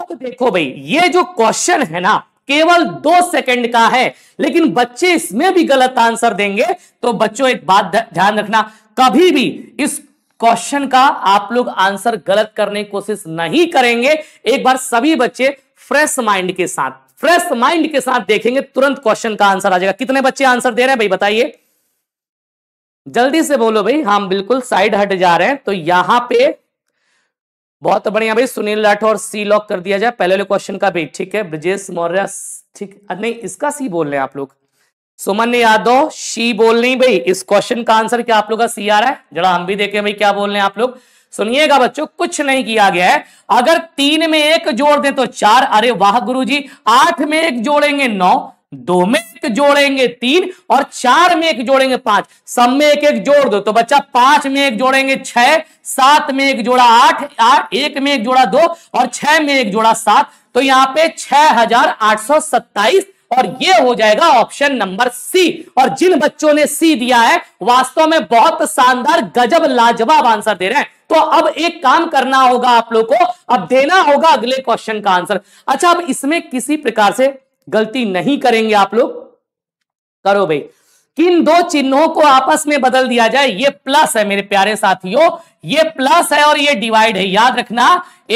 अब देखो भाई ये जो क्वेश्चन है ना केवल दो सेकंड का है लेकिन बच्चे इसमें भी गलत आंसर देंगे तो बच्चों एक बात ध्यान रखना कभी भी इस क्वेश्चन का आप लोग आंसर गलत करने की कोशिश नहीं करेंगे एक बार सभी बच्चे फ्रेश माइंड के साथ फ्रेश माइंड के साथ देखेंगे तुरंत क्वेश्चन का आंसर आ जाएगा कितने बच्चे आंसर दे रहे हैं भाई बताइए जल्दी से बोलो भाई हम बिल्कुल साइड हट जा रहे हैं तो यहां पे बहुत बढ़िया भाई सुनील राठौर सी लॉक कर दिया जाए पहले क्वेश्चन का भी ठीक है ब्रजेश मौर्य ठीक नहीं इसका सी बोल रहे हैं आप लोग सुमन यादव शी बोल रही भाई इस क्वेश्चन का आंसर क्या आप लोग का सी आ रहा है जरा हम भी देखे भाई क्या बोल रहे हैं आप लोग सुनिएगा बच्चों कुछ नहीं किया गया है अगर तीन में एक जोड़ दें तो चार अरे वाह गुरुजी आठ में एक जोड़ेंगे नौ दो में एक जोड़ेंगे तीन और चार में एक जोड़ेंगे पांच सब में एक एक जोड़ दो तो बच्चा पांच में एक जोड़ेंगे छह सात में एक जोड़ा आठ आठ एक में एक जोड़ा दो और छह में एक जोड़ा सात तो यहां पे छह हजार आठ सौ सत्ताईस और ये हो जाएगा ऑप्शन नंबर सी और जिन बच्चों ने सी दिया है वास्तव में बहुत शानदार गजब लाजवाब आंसर दे रहे हैं तो अब एक काम करना होगा आप लोग को अब देना होगा अगले क्वेश्चन का आंसर अच्छा अब इसमें किसी प्रकार से गलती नहीं करेंगे आप लोग करो भाई किन दो चिन्हों को आपस में बदल दिया जाए ये प्लस है मेरे प्यारे साथियों ये प्लस है और ये डिवाइड है याद रखना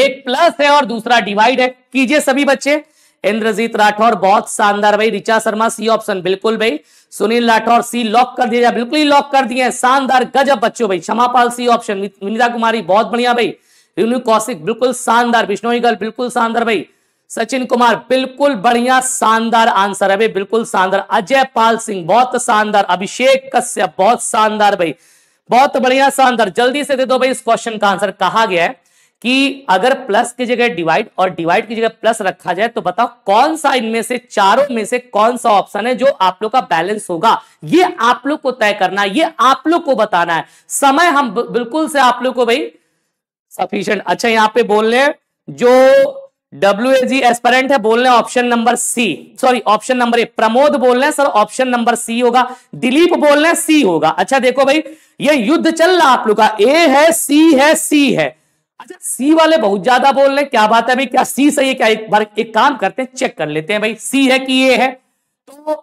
एक प्लस है और दूसरा डिवाइड है कीजिए सभी बच्चे इंद्रजीत राठौर बहुत शानदार भाई रिचा शर्मा सी ऑप्शन बिल्कुल भाई सुनील राठौर सी लॉक कर दिया जाए बिल्कुल ही लॉक कर दिए शानदार गजब बच्चों भाई क्षमापाल सी ऑप्शन विनिता कुमारी बहुत बढ़िया भाई रिन्यू कौशिक बिल्कुल शानदार गल बिल्कुल शानदार भाई सचिन कुमार बिल्कुल बढ़िया शानदार आंसर है भाई बिल्कुल शानदार अजय पाल सिंह बहुत शानदार अभिषेक कश्यप बहुत शानदार भाई बहुत बढ़िया शानदार जल्दी से दे दो भाई इस क्वेश्चन का आंसर कहा गया है कि अगर प्लस की जगह डिवाइड और डिवाइड की जगह प्लस रखा जाए तो बताओ कौन सा इनमें से चारों में से कौन सा ऑप्शन है जो आप लोग का बैलेंस होगा ये आप लोग को तय करना है ये आप लोग को बताना है समय हम बिल्कुल से आप लोग को भाई सफिशियंट अच्छा यहाँ पे बोल रहे हैं जो डब्ल्यू एजी जी एस्परेंट है बोल रहे हैं option number C sorry option number A Pramod बोल रहे हैं सर ऑप्शन नंबर सी होगा दिलीप बोल रहे हैं सी होगा अच्छा देखो भाई ये युद्ध चल रहा आप लोग का ए है सी है सी है अच्छा सी वाले बहुत ज्यादा बोल रहे हैं क्या बात है भाई क्या सी सही है क्या एक बार एक काम करते हैं चेक कर लेते हैं भाई सी है कि ए है तो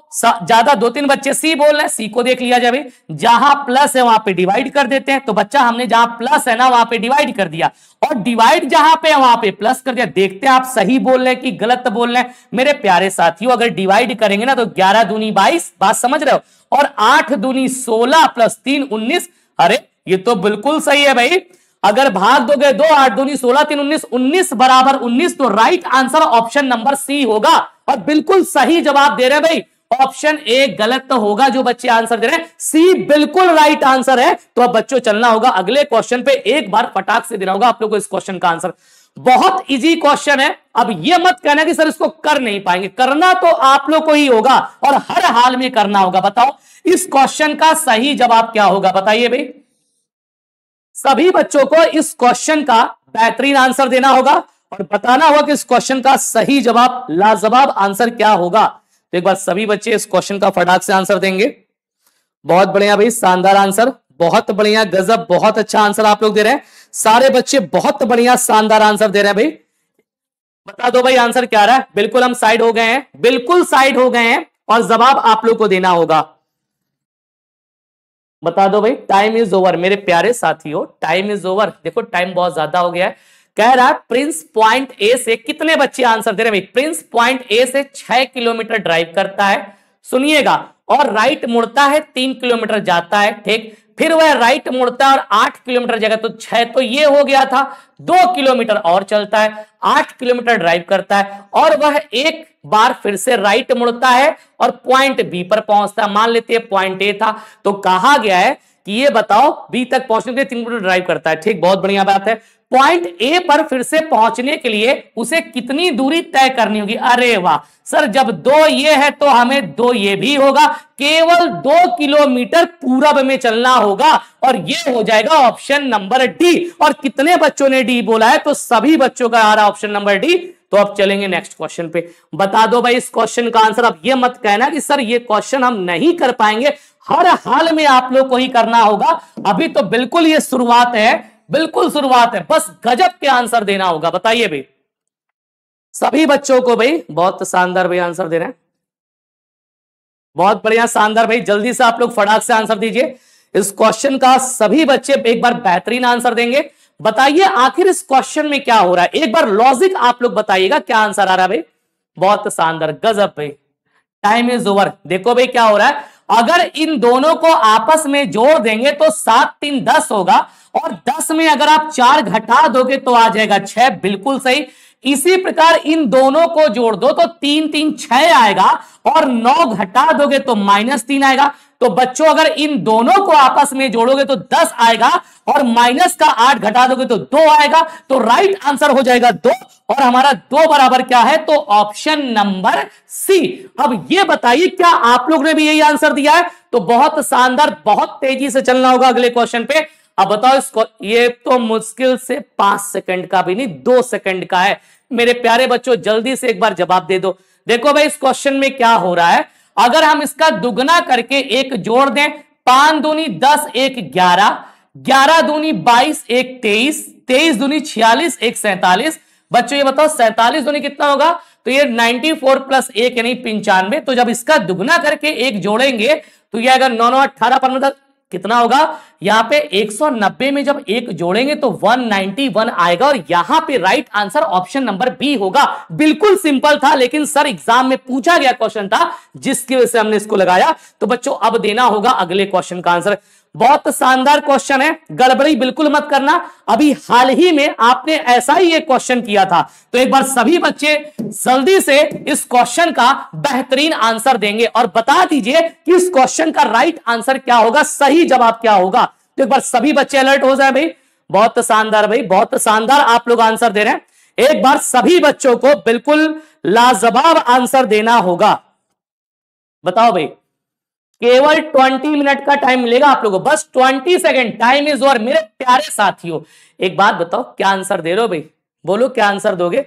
ज्यादा दो तीन बच्चे सी बोल रहे हैं सी को देख लिया जाए जहां प्लस है वहां पे डिवाइड कर देते हैं तो बच्चा हमने जहां प्लस है ना वहां पे डिवाइड कर दिया और डिवाइड जहां पे है वहां पे प्लस कर दिया देखते हैं आप सही बोल रहे हैं कि गलत बोल रहे हैं मेरे प्यारे साथियों अगर डिवाइड करेंगे ना तो ग्यारह दूनी बाईस बात समझ रहे हो और आठ दूनी सोलह प्लस तीन उन्नीस अरे ये तो बिल्कुल सही है भाई अगर भाग दोगे दो आठ दूनी सोलह तीन उन्नीस उन्नीस बराबर उन्नीस तो right answer option number C होगा और बिल्कुल सही जवाब दे रहे हैं भाई ऑप्शन ए गलत तो होगा जो बच्चे आंसर दे रहे हैं सी बिल्कुल राइट आंसर है तो अब बच्चों चलना होगा अगले क्वेश्चन पे एक बार पटाख से देना होगा आप लोग को इस क्वेश्चन का आंसर बहुत इजी क्वेश्चन है अब यह मत कहना कि सर इसको कर नहीं पाएंगे करना तो आप लोग को ही होगा और हर हाल में करना होगा बताओ इस क्वेश्चन का सही जवाब क्या होगा बताइए भाई सभी बच्चों को इस क्वेश्चन का बेहतरीन आंसर देना होगा और बताना होगा कि इस क्वेश्चन का सही जवाब लाजवाब आंसर क्या होगा तो एक बार सभी बच्चे इस क्वेश्चन का फटाक से आंसर देंगे बहुत बढ़िया भाई शानदार आंसर बहुत बढ़िया गजब बहुत अच्छा आंसर आप लोग दे रहे हैं सारे बच्चे बहुत बढ़िया शानदार आंसर दे रहे हैं भाई बता दो भाई आंसर क्या रहा है बिल्कुल हम साइड हो गए हैं बिल्कुल साइड हो गए हैं और जवाब आप लोग को देना होगा बता दो भाई टाइम इज ओवर मेरे प्यारे साथियों टाइम इज ओवर देखो टाइम बहुत ज्यादा हो गया है कह रहा है प्रिंस पॉइंट ए से कितने बच्चे आंसर दे रहे भाई प्रिंस पॉइंट ए से छह किलोमीटर ड्राइव करता है सुनिएगा और राइट मुड़ता है तीन किलोमीटर जाता है ठीक फिर वह राइट मुड़ता है और आठ किलोमीटर जगह तो छह तो ये हो गया था दो किलोमीटर और चलता है आठ किलोमीटर ड्राइव करता है और वह एक बार फिर से राइट मुड़ता है और पॉइंट बी पर पहुंचता है मान लेते हैं पॉइंट ए था तो कहा गया है कि ये बताओ बी तक पहुंचने के लिए तीन किलोमीटर ड्राइव करता है ठीक बहुत बढ़िया बात है पॉइंट ए पर फिर से पहुंचने के लिए उसे कितनी दूरी तय करनी होगी अरे वाह सर जब दो ये है तो हमें दो ये भी होगा केवल दो किलोमीटर पूरब में चलना होगा और ये हो जाएगा ऑप्शन नंबर डी और कितने बच्चों ने डी बोला है तो सभी बच्चों का आ रहा ऑप्शन नंबर डी तो अब चलेंगे नेक्स्ट क्वेश्चन पे बता दो भाई इस क्वेश्चन का आंसर अब ये मत कहना कि सर ये क्वेश्चन हम नहीं कर पाएंगे हर हाल में आप लोग को ही करना होगा अभी तो बिल्कुल ये शुरुआत है बिल्कुल शुरुआत है बस गजब के आंसर देना होगा बताइए भाई सभी बच्चों को भाई बहुत शानदार भाई आंसर दे रहे हैं बहुत बढ़िया शानदार भाई जल्दी से आप लोग फटाक से आंसर दीजिए इस क्वेश्चन का सभी बच्चे एक बार बेहतरीन आंसर देंगे बताइए आखिर इस क्वेश्चन में क्या हो रहा है एक बार लॉजिक आप लोग बताइएगा क्या आंसर आ रहा है भाई बहुत शानदार गजब भाई टाइम इज ओवर देखो भाई क्या हो रहा है अगर इन दोनों को आपस में जोड़ देंगे तो सात तीन दस होगा और दस में अगर आप चार घटा दोगे तो आ जाएगा छह बिल्कुल सही इसी प्रकार इन दोनों को जोड़ दो तो तीन तीन छह आएगा और नौ घटा दोगे तो माइनस तीन आएगा तो बच्चों अगर इन दोनों को आपस में जोड़ोगे तो दस आएगा और माइनस का आठ घटा दोगे तो दो आएगा तो राइट आंसर हो जाएगा दो और हमारा दो बराबर क्या है तो ऑप्शन नंबर सी अब ये बताइए क्या आप लोग ने भी यही आंसर दिया है तो बहुत शानदार बहुत तेजी से चलना होगा अगले क्वेश्चन पे अब बताओ इसको ये तो मुश्किल से पांच सेकंड का भी नहीं दो सेकंड का है मेरे प्यारे बच्चों जल्दी से एक बार जवाब दे दो देखो भाई इस क्वेश्चन में क्या हो रहा है अगर हम इसका दुगना करके एक जोड़ दें पांच दूनी दस एक ग्यारह ग्यारह दूनी बाईस एक तेईस तेईस दूनी छियालीस एक सैंतालीस बच्चों ये बताओ सैंतालीस दूनी कितना होगा तो ये नाइनटी फोर प्लस एक यानी पंचानवे तो जब इसका दुगना करके एक जोड़ेंगे तो यह अगर नौ नौ अठारह पंद्रह कितना होगा यहां पे 190 में जब एक जोड़ेंगे तो 191 आएगा और यहां पे right answer option number B होगा बिल्कुल सिंपल था लेकिन सर एग्जाम में पूछा गया क्वेश्चन था जिसकी वजह से हमने इसको लगाया तो बच्चों अब देना होगा अगले क्वेश्चन का आंसर बहुत शानदार क्वेश्चन है गड़बड़ी बिल्कुल मत करना अभी हाल ही में आपने ऐसा ही एक क्वेश्चन किया था तो एक बार सभी बच्चे जल्दी से इस क्वेश्चन का बेहतरीन आंसर देंगे और बता दीजिए कि इस क्वेश्चन का राइट आंसर क्या होगा सही जवाब क्या होगा तो एक बार सभी बच्चे अलर्ट हो जाए भाई बहुत शानदार भाई बहुत शानदार आप लोग आंसर दे रहे हैं एक बार सभी बच्चों को बिल्कुल लाजवाब आंसर देना होगा बताओ भाई केवल 20 मिनट का टाइम मिलेगा आप लोगों को बस 20 सेकंड टाइम इज और मेरे प्यारे साथियों एक बात बताओ क्या आंसर दे रहे हो भाई बोलो क्या आंसर दोगे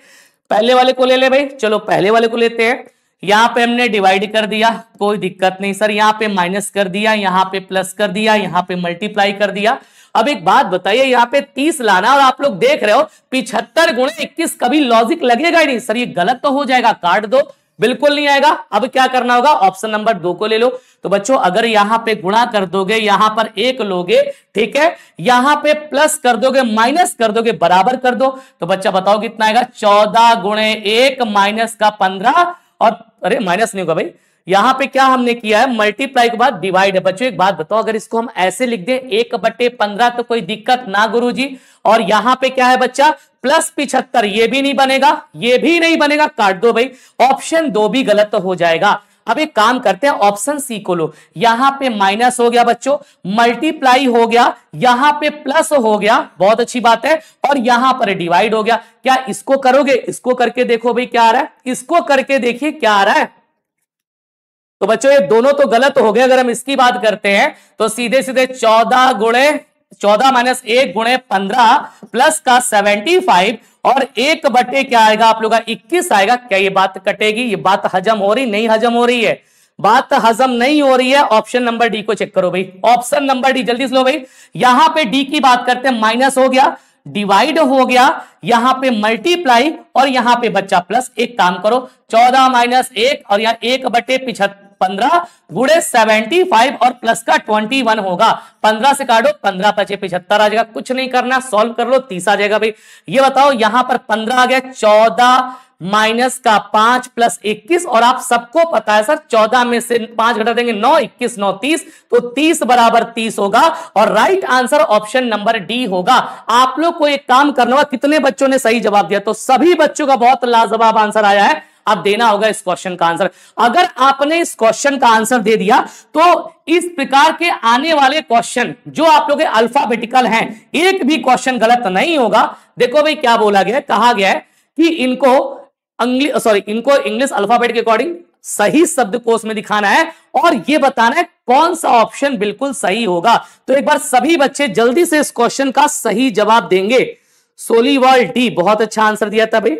पहले वाले को ले ले भाई चलो पहले वाले को लेते हैं यहाँ पे हमने डिवाइड कर दिया कोई दिक्कत नहीं सर यहाँ पे माइनस कर दिया यहाँ पे प्लस कर दिया यहाँ पे मल्टीप्लाई कर दिया अब एक बात बताइए यहाँ पे तीस लाना और आप लोग देख रहे हो पिछहत्तर गुणे इक्कीस कभी लॉजिक लगेगा ही नहीं सर ये गलत तो हो जाएगा काट दो बिल्कुल नहीं आएगा अब क्या करना होगा ऑप्शन नंबर दो को ले लो तो बच्चों अगर यहां पे गुणा कर दोगे यहां पर एक लोगे ठीक है यहां पे प्लस कर दोगे माइनस कर दोगे बराबर कर दो तो बच्चा बताओ कितना आएगा चौदह गुणे एक माइनस का पंद्रह और अरे माइनस नहीं होगा भाई यहां पे क्या हमने किया है मल्टीप्लाई के बाद डिवाइड है बच्चों एक बात बताओ अगर इसको हम ऐसे लिख दें एक बट्टे पंद्रह तो कोई दिक्कत ना गुरु जी और यहां पे क्या है बच्चा प्लस पिछहत्तर ये भी नहीं बनेगा ये भी नहीं बनेगा काट दो भाई ऑप्शन दो भी गलत हो जाएगा अब एक काम करते हैं ऑप्शन सी को लो यहां पे माइनस हो गया बच्चों मल्टीप्लाई हो गया यहां पे प्लस हो गया बहुत अच्छी बात है और यहां पर डिवाइड हो गया क्या इसको करोगे इसको करके देखो भाई क्या आ रहा है इसको करके देखिए क्या आ रहा है तो बच्चों ये दोनों तो गलत हो गए अगर हम इसकी बात करते हैं तो सीधे सीधे चौदह गुणे चौदह माइनस एक गुणे पंद्रह प्लस का सेवेंटी फाइव और एक बटे क्या आएगा आप लोग इक्कीस आएगा क्या ये बात कटेगी ये बात हजम हो रही नहीं हजम हो रही है बात हजम नहीं हो रही है ऑप्शन नंबर डी को चेक करो भाई ऑप्शन नंबर डी जल्दी सुनो भाई यहां पे डी की बात करते हैं माइनस हो गया डिवाइड हो गया यहां पे मल्टीप्लाई और यहां पे बच्चा प्लस एक काम करो चौदह माइनस एक और यहां एक बटे पिछहत्तर पंद्रह गुड़े सेवेंटी फाइव और प्लस का ट्वेंटी वन होगा पंद्रह से काटो पंद्रह पचे पिछहत्तर आ जाएगा कुछ नहीं करना सॉल्व कर लो तीस आ जाएगा भाई ये बताओ यहां पर पंद्रह आ गया चौदह माइनस का पांच प्लस इक्कीस और आप सबको पता है सर चौदह में से पांच घटा देंगे नौ इक्कीस नौ तीस तो तीस बराबर तीस होगा और right answer option number D होगा आप लोग को एक काम करना होगा कितने बच्चों ने सही जवाब दिया तो सभी बच्चों का बहुत लाजवाब आंसर आया है अब देना होगा इस क्वेश्चन का आंसर अगर आपने इस क्वेश्चन का आंसर दे दिया तो इस प्रकार के आने वाले क्वेश्चन जो आप लोग अल्फाबेटिकल हैं एक भी क्वेश्चन गलत नहीं होगा देखो भाई क्या बोला गया कहा गया है कि इनको सॉरी इनको इंग्लिश अल्फाबेट के अकॉर्डिंग सही शब्द कोश में दिखाना है और यह बताना है कौन सा ऑप्शन बिल्कुल सही होगा तो एक बार सभी बच्चे जल्दी से इस क्वेश्चन का सही जवाब देंगे सोलीवाल डी बहुत अच्छा आंसर दिया था भाई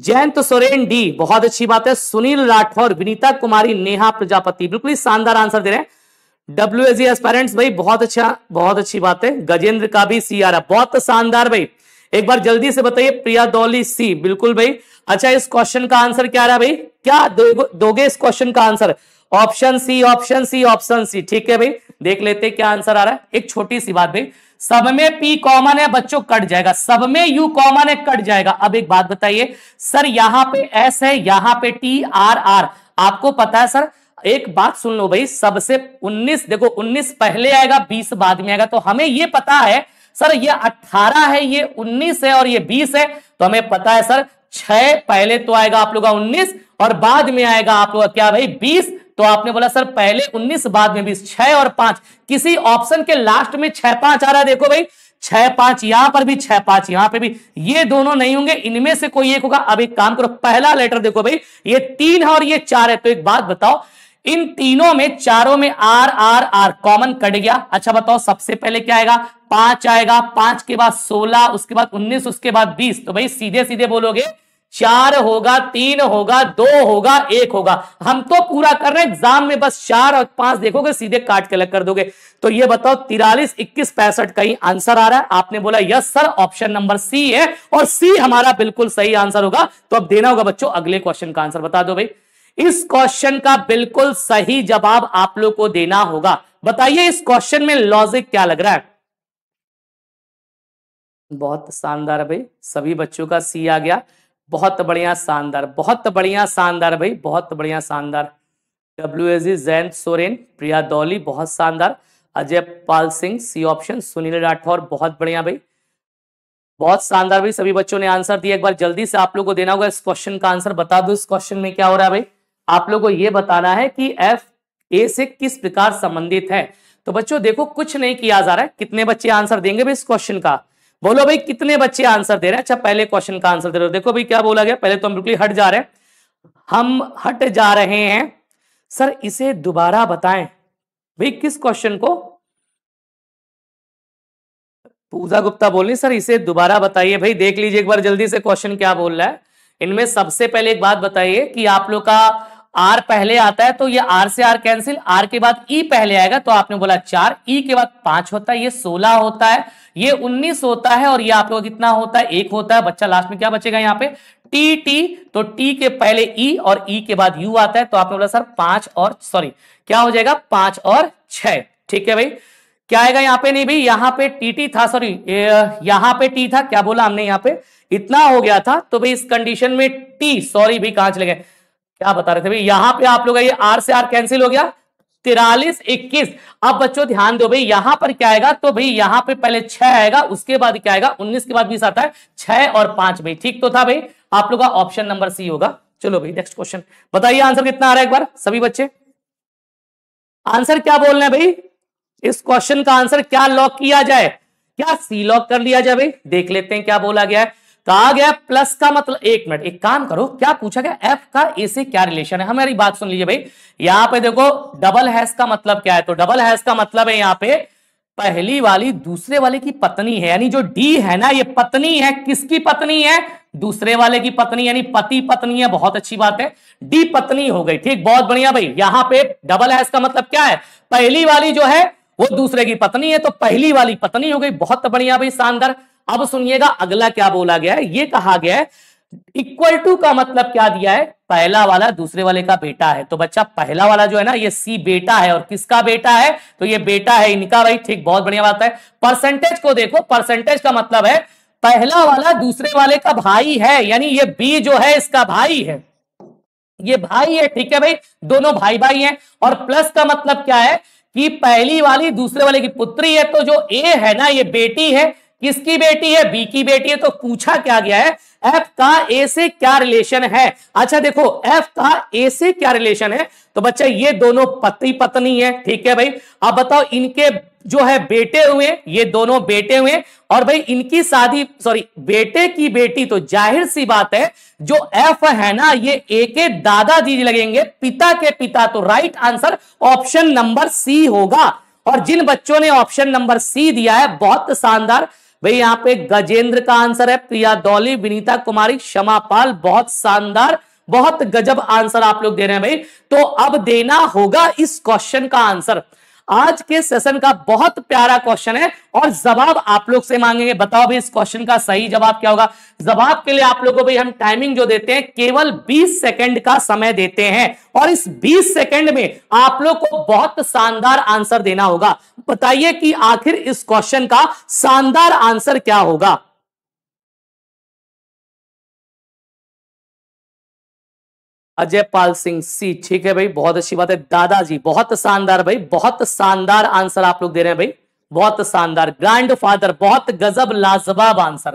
जयंत तो सोरेन डी बहुत अच्छी बात है सुनील राठौर विनीता कुमारी नेहा प्रजापति बिल्कुल ही शानदार आंसर दे रहे हैं डब्ल्यू एस एस्पायरेंट्स भाई बहुत अच्छा बहुत अच्छी बात है गजेंद्र का भी सी आ रहा बहुत शानदार भाई एक बार जल्दी से बताइए प्रिया दौली सी बिल्कुल भाई अच्छा इस क्वेश्चन का आंसर क्या रहा भाई क्या दोगे इस क्वेश्चन का answer option C option C option C ठीक है भाई देख लेते क्या आंसर आ रहा है एक छोटी सी बात भाई सब में पी कॉमन है बच्चों कट जाएगा सब में यू कॉमन है कट जाएगा अब एक बात बताइए सर यहां पे एस है यहां पे टी आर आर आपको पता है सर एक बात सुन लो भाई सबसे 19 देखो 19 पहले आएगा 20 बाद में आएगा तो हमें यह पता है सर ये 18 है ये 19 है और ये 20 है तो हमें पता है सर छह पहले तो आएगा आप लोग का 19 और बाद में आएगा आप लोग क्या भाई बीस तो आपने बोला सर पहले 19 बाद में 20 छह और पांच किसी ऑप्शन के लास्ट में छह पांच आ रहा है देखो भाई छह पांच यहां पर भी छह पांच यहां पे भी ये दोनों नहीं होंगे इनमें से कोई एक होगा अब एक काम करो पहला लेटर देखो भाई ये तीन है और ये चार है तो एक बात बताओ इन तीनों में चारों में R R R common cut गया अच्छा बताओ सबसे पहले क्या आएगा पांच आएगा पांच के बाद सोलह उसके बाद उन्नीस उसके बाद बीस तो भाई सीधे सीधे बोलोगे चार होगा तीन होगा दो होगा एक होगा हम तो पूरा कर रहे हैं एग्जाम में बस चार और पांच देखोगे सीधे काट के अलग कर दोगे तो ये बताओ तिरालीस इक्कीस पैंसठ का ही आंसर आ रहा है आपने बोला yes sir option number C है और सी हमारा बिल्कुल सही आंसर होगा तो अब देना होगा बच्चों अगले क्वेश्चन का आंसर बता दो भाई इस क्वेश्चन का बिल्कुल सही जवाब आप लोग को देना होगा बताइए इस क्वेश्चन में लॉजिक क्या लग रहा है बहुत शानदार भाई सभी बच्चों का सी आ गया बहुत बढ़िया शानदार बहुत बढ़िया शानदार भाई बहुत बढ़िया शानदार W S G Soren Priya Dauli बहुत शानदार अजय पाल सिंह सी ऑप्शन सुनील राठौर बहुत बढ़िया भाई बहुत शानदार भाई सभी बच्चों ने आंसर दिया एक बार जल्दी से आप लोग को देना होगा इस क्वेश्चन का आंसर बता दो इस क्वेश्चन में क्या हो रहा है भाई आप लोग को ये बताना है कि एफ ए से किस प्रकार संबंधित है तो बच्चों देखो कुछ नहीं किया जा रहा है कितने बच्चे आंसर देंगे भाई इस क्वेश्चन का बोलो भाई कितने बच्चे आंसर दे रहे हैं अच्छा पहले क्वेश्चन का आंसर दे रहे हो देखो भाई क्या बोला गया पहले तो हम बिल्कुल हट जा रहे हैं हम हट जा रहे हैं सर इसे दोबारा बताएं भाई किस क्वेश्चन को पूजा गुप्ता बोल रही सर इसे दोबारा बताइए भाई देख लीजिए एक बार जल्दी से क्वेश्चन क्या बोल रहा है इनमें सबसे पहले एक बात बताइए कि आप लोग का आर पहले आता है तो ये आर से आर कैंसिल आर के बाद ई पहले आएगा तो आपने बोला चार ई के बाद पांच होता है ये सोलह होता है ये उन्नीस होता है और ये आप लोग कितना होता है एक होता है बच्चा लास्ट में क्या बचेगा यहाँ पे टी टी तो टी के पहले ई e और ई e के बाद यू आता है तो आपने बोला सर पांच और सॉरी क्या हो जाएगा पांच और छ ठीक है भाई क्या आएगा यहाँ पे नहीं भाई यहाँ पे टी टी था सॉरी यहाँ पे टी था क्या बोला हमने यहाँ पे इतना हो गया था तो भाई इस कंडीशन में टी सॉरी भाई कहां चले गए क्या बता रहे थे भाई यहां पे आप लोग ये आर से आर कैंसिल हो गया तिरालीस इक्कीस अब बच्चों ध्यान दो भाई यहां पर क्या आएगा तो भाई यहां पे पहले छह आएगा उसके बाद क्या आएगा उन्नीस के बाद बीस आता है छह और पांच भाई ठीक तो था भाई आप लोग का ऑप्शन नंबर सी होगा चलो भाई नेक्स्ट क्वेश्चन बताइए आंसर कितना आ रहा है एक बार सभी बच्चे आंसर क्या बोल रहे हैं भाई इस क्वेश्चन का आंसर क्या लॉक किया जाए क्या सी लॉक कर लिया जाए भाई देख लेते हैं क्या बोला गया है कहा तो गया प्लस का मतलब एक मिनट एक काम करो क्या पूछा गया एफ का ए से क्या रिलेशन है हमारी बात सुन लीजिए भाई यहां पे देखो डबल हैश का मतलब क्या है तो डबल हैश का मतलब है यहां पे पहली वाली दूसरे वाले की पत्नी है यानी जो डी है ना ये पत्नी है किसकी पत्नी है दूसरे वाले की पत्नी यानी पति पत्नी है बहुत अच्छी बात है डी पत्नी हो गई ठीक बहुत बढ़िया भाई यहां पे डबल हैस का मतलब क्या है पहली वाली जो है वो दूसरे की पत्नी है तो पहली वाली पत्नी हो गई बहुत बढ़िया भाई शानदार अब सुनिएगा अगला क्या बोला गया है ये कहा गया है इक्वल टू का मतलब क्या दिया है पहला वाला दूसरे वाले का बेटा है तो बच्चा पहला वाला जो है ना ये सी बेटा है और किसका बेटा है तो ये बेटा है इनका भाई ठीक बहुत बढ़िया बात है परसेंटेज को देखो परसेंटेज का मतलब है पहला वाला दूसरे वाले का भाई है यानी ये बी जो है इसका भाई है ये भाई है ठीक है भाई दोनों भाई भाई हैं और प्लस का मतलब क्या है कि पहली वाली दूसरे वाले की पुत्री है तो जो ए है ना ये बेटी है किसकी बेटी है बी की बेटी है तो पूछा क्या गया है एफ का ए से क्या रिलेशन है अच्छा देखो एफ का ए से क्या रिलेशन है तो बच्चा ये दोनों पति पत्नी है ठीक है भाई अब बताओ इनके जो है बेटे हुए ये दोनों बेटे हुए और भाई इनकी शादी सॉरी बेटे की बेटी तो जाहिर सी बात है जो एफ है ना ये ए के दादाजी लगेंगे पिता के पिता तो right answer option number C होगा और जिन बच्चों ने ऑप्शन नंबर सी दिया है बहुत शानदार भाई यहाँ पे गजेंद्र का आंसर है प्रिया दौली विनीता कुमारी क्षमा पाल बहुत शानदार बहुत गजब आंसर आप लोग दे रहे हैं भाई तो अब देना होगा इस क्वेश्चन का आंसर आज के सेशन का बहुत प्यारा क्वेश्चन है और जवाब आप लोग से मांगेंगे बताओ भाई इस क्वेश्चन का सही जवाब क्या होगा जवाब के लिए आप लोगों को भाई हम टाइमिंग जो देते हैं केवल 20 सेकंड का समय देते हैं और इस 20 सेकंड में आप लोग को बहुत शानदार आंसर देना होगा बताइए कि आखिर इस क्वेश्चन का शानदार आंसर क्या होगा अजय पाल सिंह सी ठीक है भाई बहुत अच्छी बात है दादाजी बहुत शानदार भाई बहुत शानदार आंसर आप लोग दे रहे हैं भाई बहुत शानदार ग्रैंडफादर बहुत गजब लाजवाब आंसर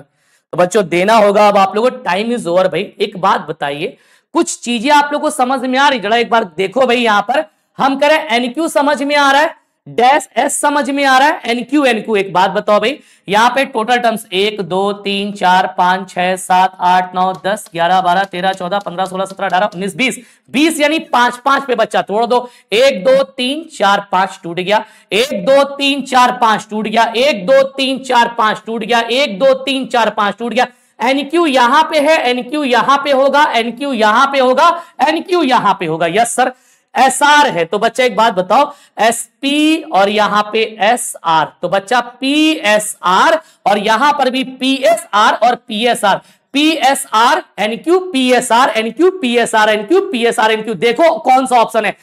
तो बच्चों देना होगा अब आप लोगों को टाइम इज ओवर भाई एक बात बताइए कुछ चीजें आप लोग को समझ में आ रही जरा एक बार देखो भाई यहां पर हम करें एनक्यू समझ में आ रहा है डैश एस समझ में आ रहा है एनक्यू एनक्यू एक बात बताओ भाई यहाँ पे टोटल टर्म्स एक दो तीन चार पांच छह सात आठ नौ दस ग्यारह बारह तेरह चौदह पंद्रह सोलह सत्रह अठारह उन्नीस बीस बीस यानी पांच पांच पे बच्चा तोड़ दो एक दो तीन चार पांच टूट गया एक दो तीन चार पांच टूट गया एक दो तीन चार पांच टूट गया एक दो तीन चार पांच टूट गया एनक्यू यहां पे है एनक्यू यहां पे होगा एनक्यू यहां पे होगा एनक्यू यहां पे होगा यस सर एस आर है तो बच्चा एक बात बताओ एस पी और यहां पे एस आर तो बच्चा पी एस आर और यहां पर भी पी एस आर और P S R P S R N Q P S R N Q P S R N Q P S R N Q देखो कौन सा ऑप्शन है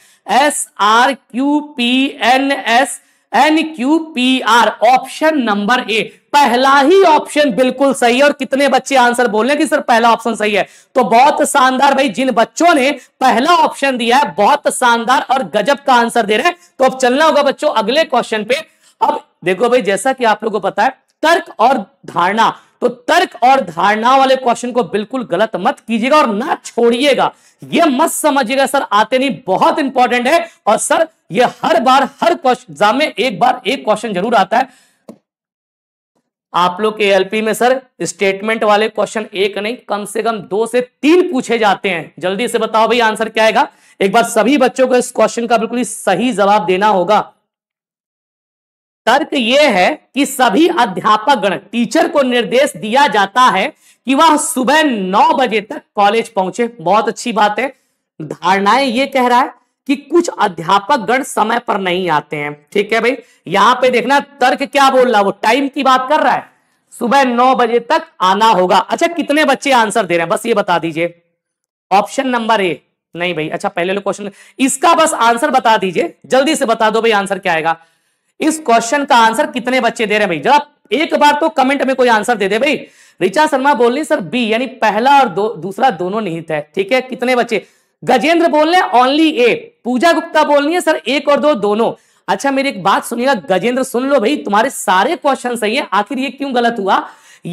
S R Q P N S N Q P R option number A पहला ही option बिल्कुल सही है और कितने बच्चे आंसर बोल रहे कि सर पहला ऑप्शन सही है तो बहुत शानदार भाई जिन बच्चों ने पहला ऑप्शन दिया है बहुत शानदार और गजब का आंसर दे रहे हैं तो अब चलना होगा बच्चों अगले क्वेश्चन पे अब देखो भाई जैसा कि आप लोगों को पता है तर्क और धारणा तो तर्क और धारणा वाले क्वेश्चन को बिल्कुल गलत मत कीजिएगा और ना छोड़िएगा ये मत समझिएगा सर आते नहीं बहुत इंपॉर्टेंट है और सर ये हर बार हर क्वेश्चन एग्जाम में एक बार एक क्वेश्चन जरूर आता है आप लोग के एलपी में सर स्टेटमेंट वाले क्वेश्चन एक नहीं कम से कम दो से तीन पूछे जाते हैं जल्दी से बताओ भाई आंसर क्या आएगा एक बार सभी बच्चों को इस क्वेश्चन का बिल्कुल सही जवाब देना होगा तर्क यह है कि सभी अध्यापक गण टीचर को निर्देश दिया जाता है कि वह सुबह नौ बजे तक कॉलेज पहुंचे बहुत अच्छी बात है धारणाएं ये कह रहा है कि कुछ अध्यापक गण समय पर नहीं आते हैं ठीक है भाई यहां पे देखना तर्क क्या बोल रहा है वो टाइम की बात कर रहा है सुबह नौ बजे तक आना होगा अच्छा कितने बच्चे आंसर दे रहे हैं बस ये बता दीजिए ऑप्शन नंबर ए नहीं भाई अच्छा पहले क्वेश्चन इसका बस आंसर बता दीजिए जल्दी से बता दो भाई आंसर क्या आएगा इस क्वेश्चन का आंसर कितने बच्चे दे रहे हैं भाई जरा एक बार तो कमेंट में कोई आंसर दे दे भाई ऋचा शर्मा बोल रही सर बी यानी पहला और दो, दूसरा दोनों निहित है ठीक है कितने बच्चे गजेंद्र बोल रहे हैं ओनली ए पूजा गुप्ता बोल रही है सर एक और दो दोनों अच्छा मेरी एक बात सुनिएगा गजेंद्र सुन लो भाई तुम्हारे सारे क्वेश्चन सही है आखिर ये क्यों गलत हुआ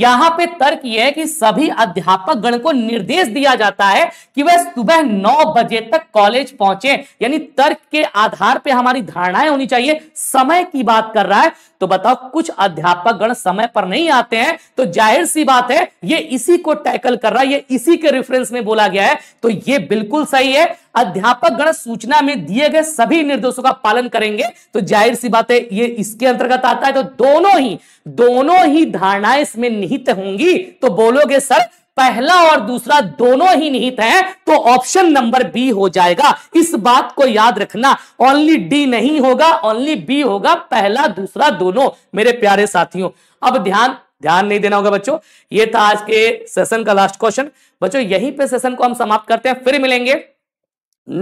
यहां पे तर्क यह है कि सभी अध्यापक गण को निर्देश दिया जाता है कि वह सुबह नौ बजे तक कॉलेज पहुंचे यानी तर्क के आधार पे हमारी धारणाएं होनी चाहिए समय की बात कर रहा है तो बताओ कुछ अध्यापक गण समय पर नहीं आते हैं तो जाहिर सी बात है ये इसी को टैकल कर रहा है ये इसी के रेफरेंस में बोला गया है तो ये बिल्कुल सही है अध्यापक गण सूचना में दिए गए सभी निर्देशों का पालन करेंगे तो जाहिर सी बात है ये इसके अंतर्गत आता है तो दोनों ही दोनों ही धारणाएं इसमें निहित होंगी तो बोलोगे सर पहला और दूसरा दोनों ही निहित है तो ऑप्शन नंबर बी हो जाएगा इस बात को याद रखना ओनली डी नहीं होगा ओनली बी होगा पहला दूसरा दोनों मेरे प्यारे साथियों अब ध्यान ध्यान नहीं देना होगा बच्चों ये था आज के सेशन का लास्ट क्वेश्चन बच्चों यहीं पे सेशन को हम समाप्त करते हैं फिर मिलेंगे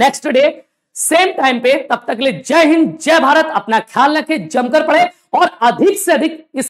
नेक्स्ट डे सेम टाइम पे तब तक के लिए जय हिंद जय भारत अपना ख्याल रखें जमकर पढ़े और अधिक से अधिक इस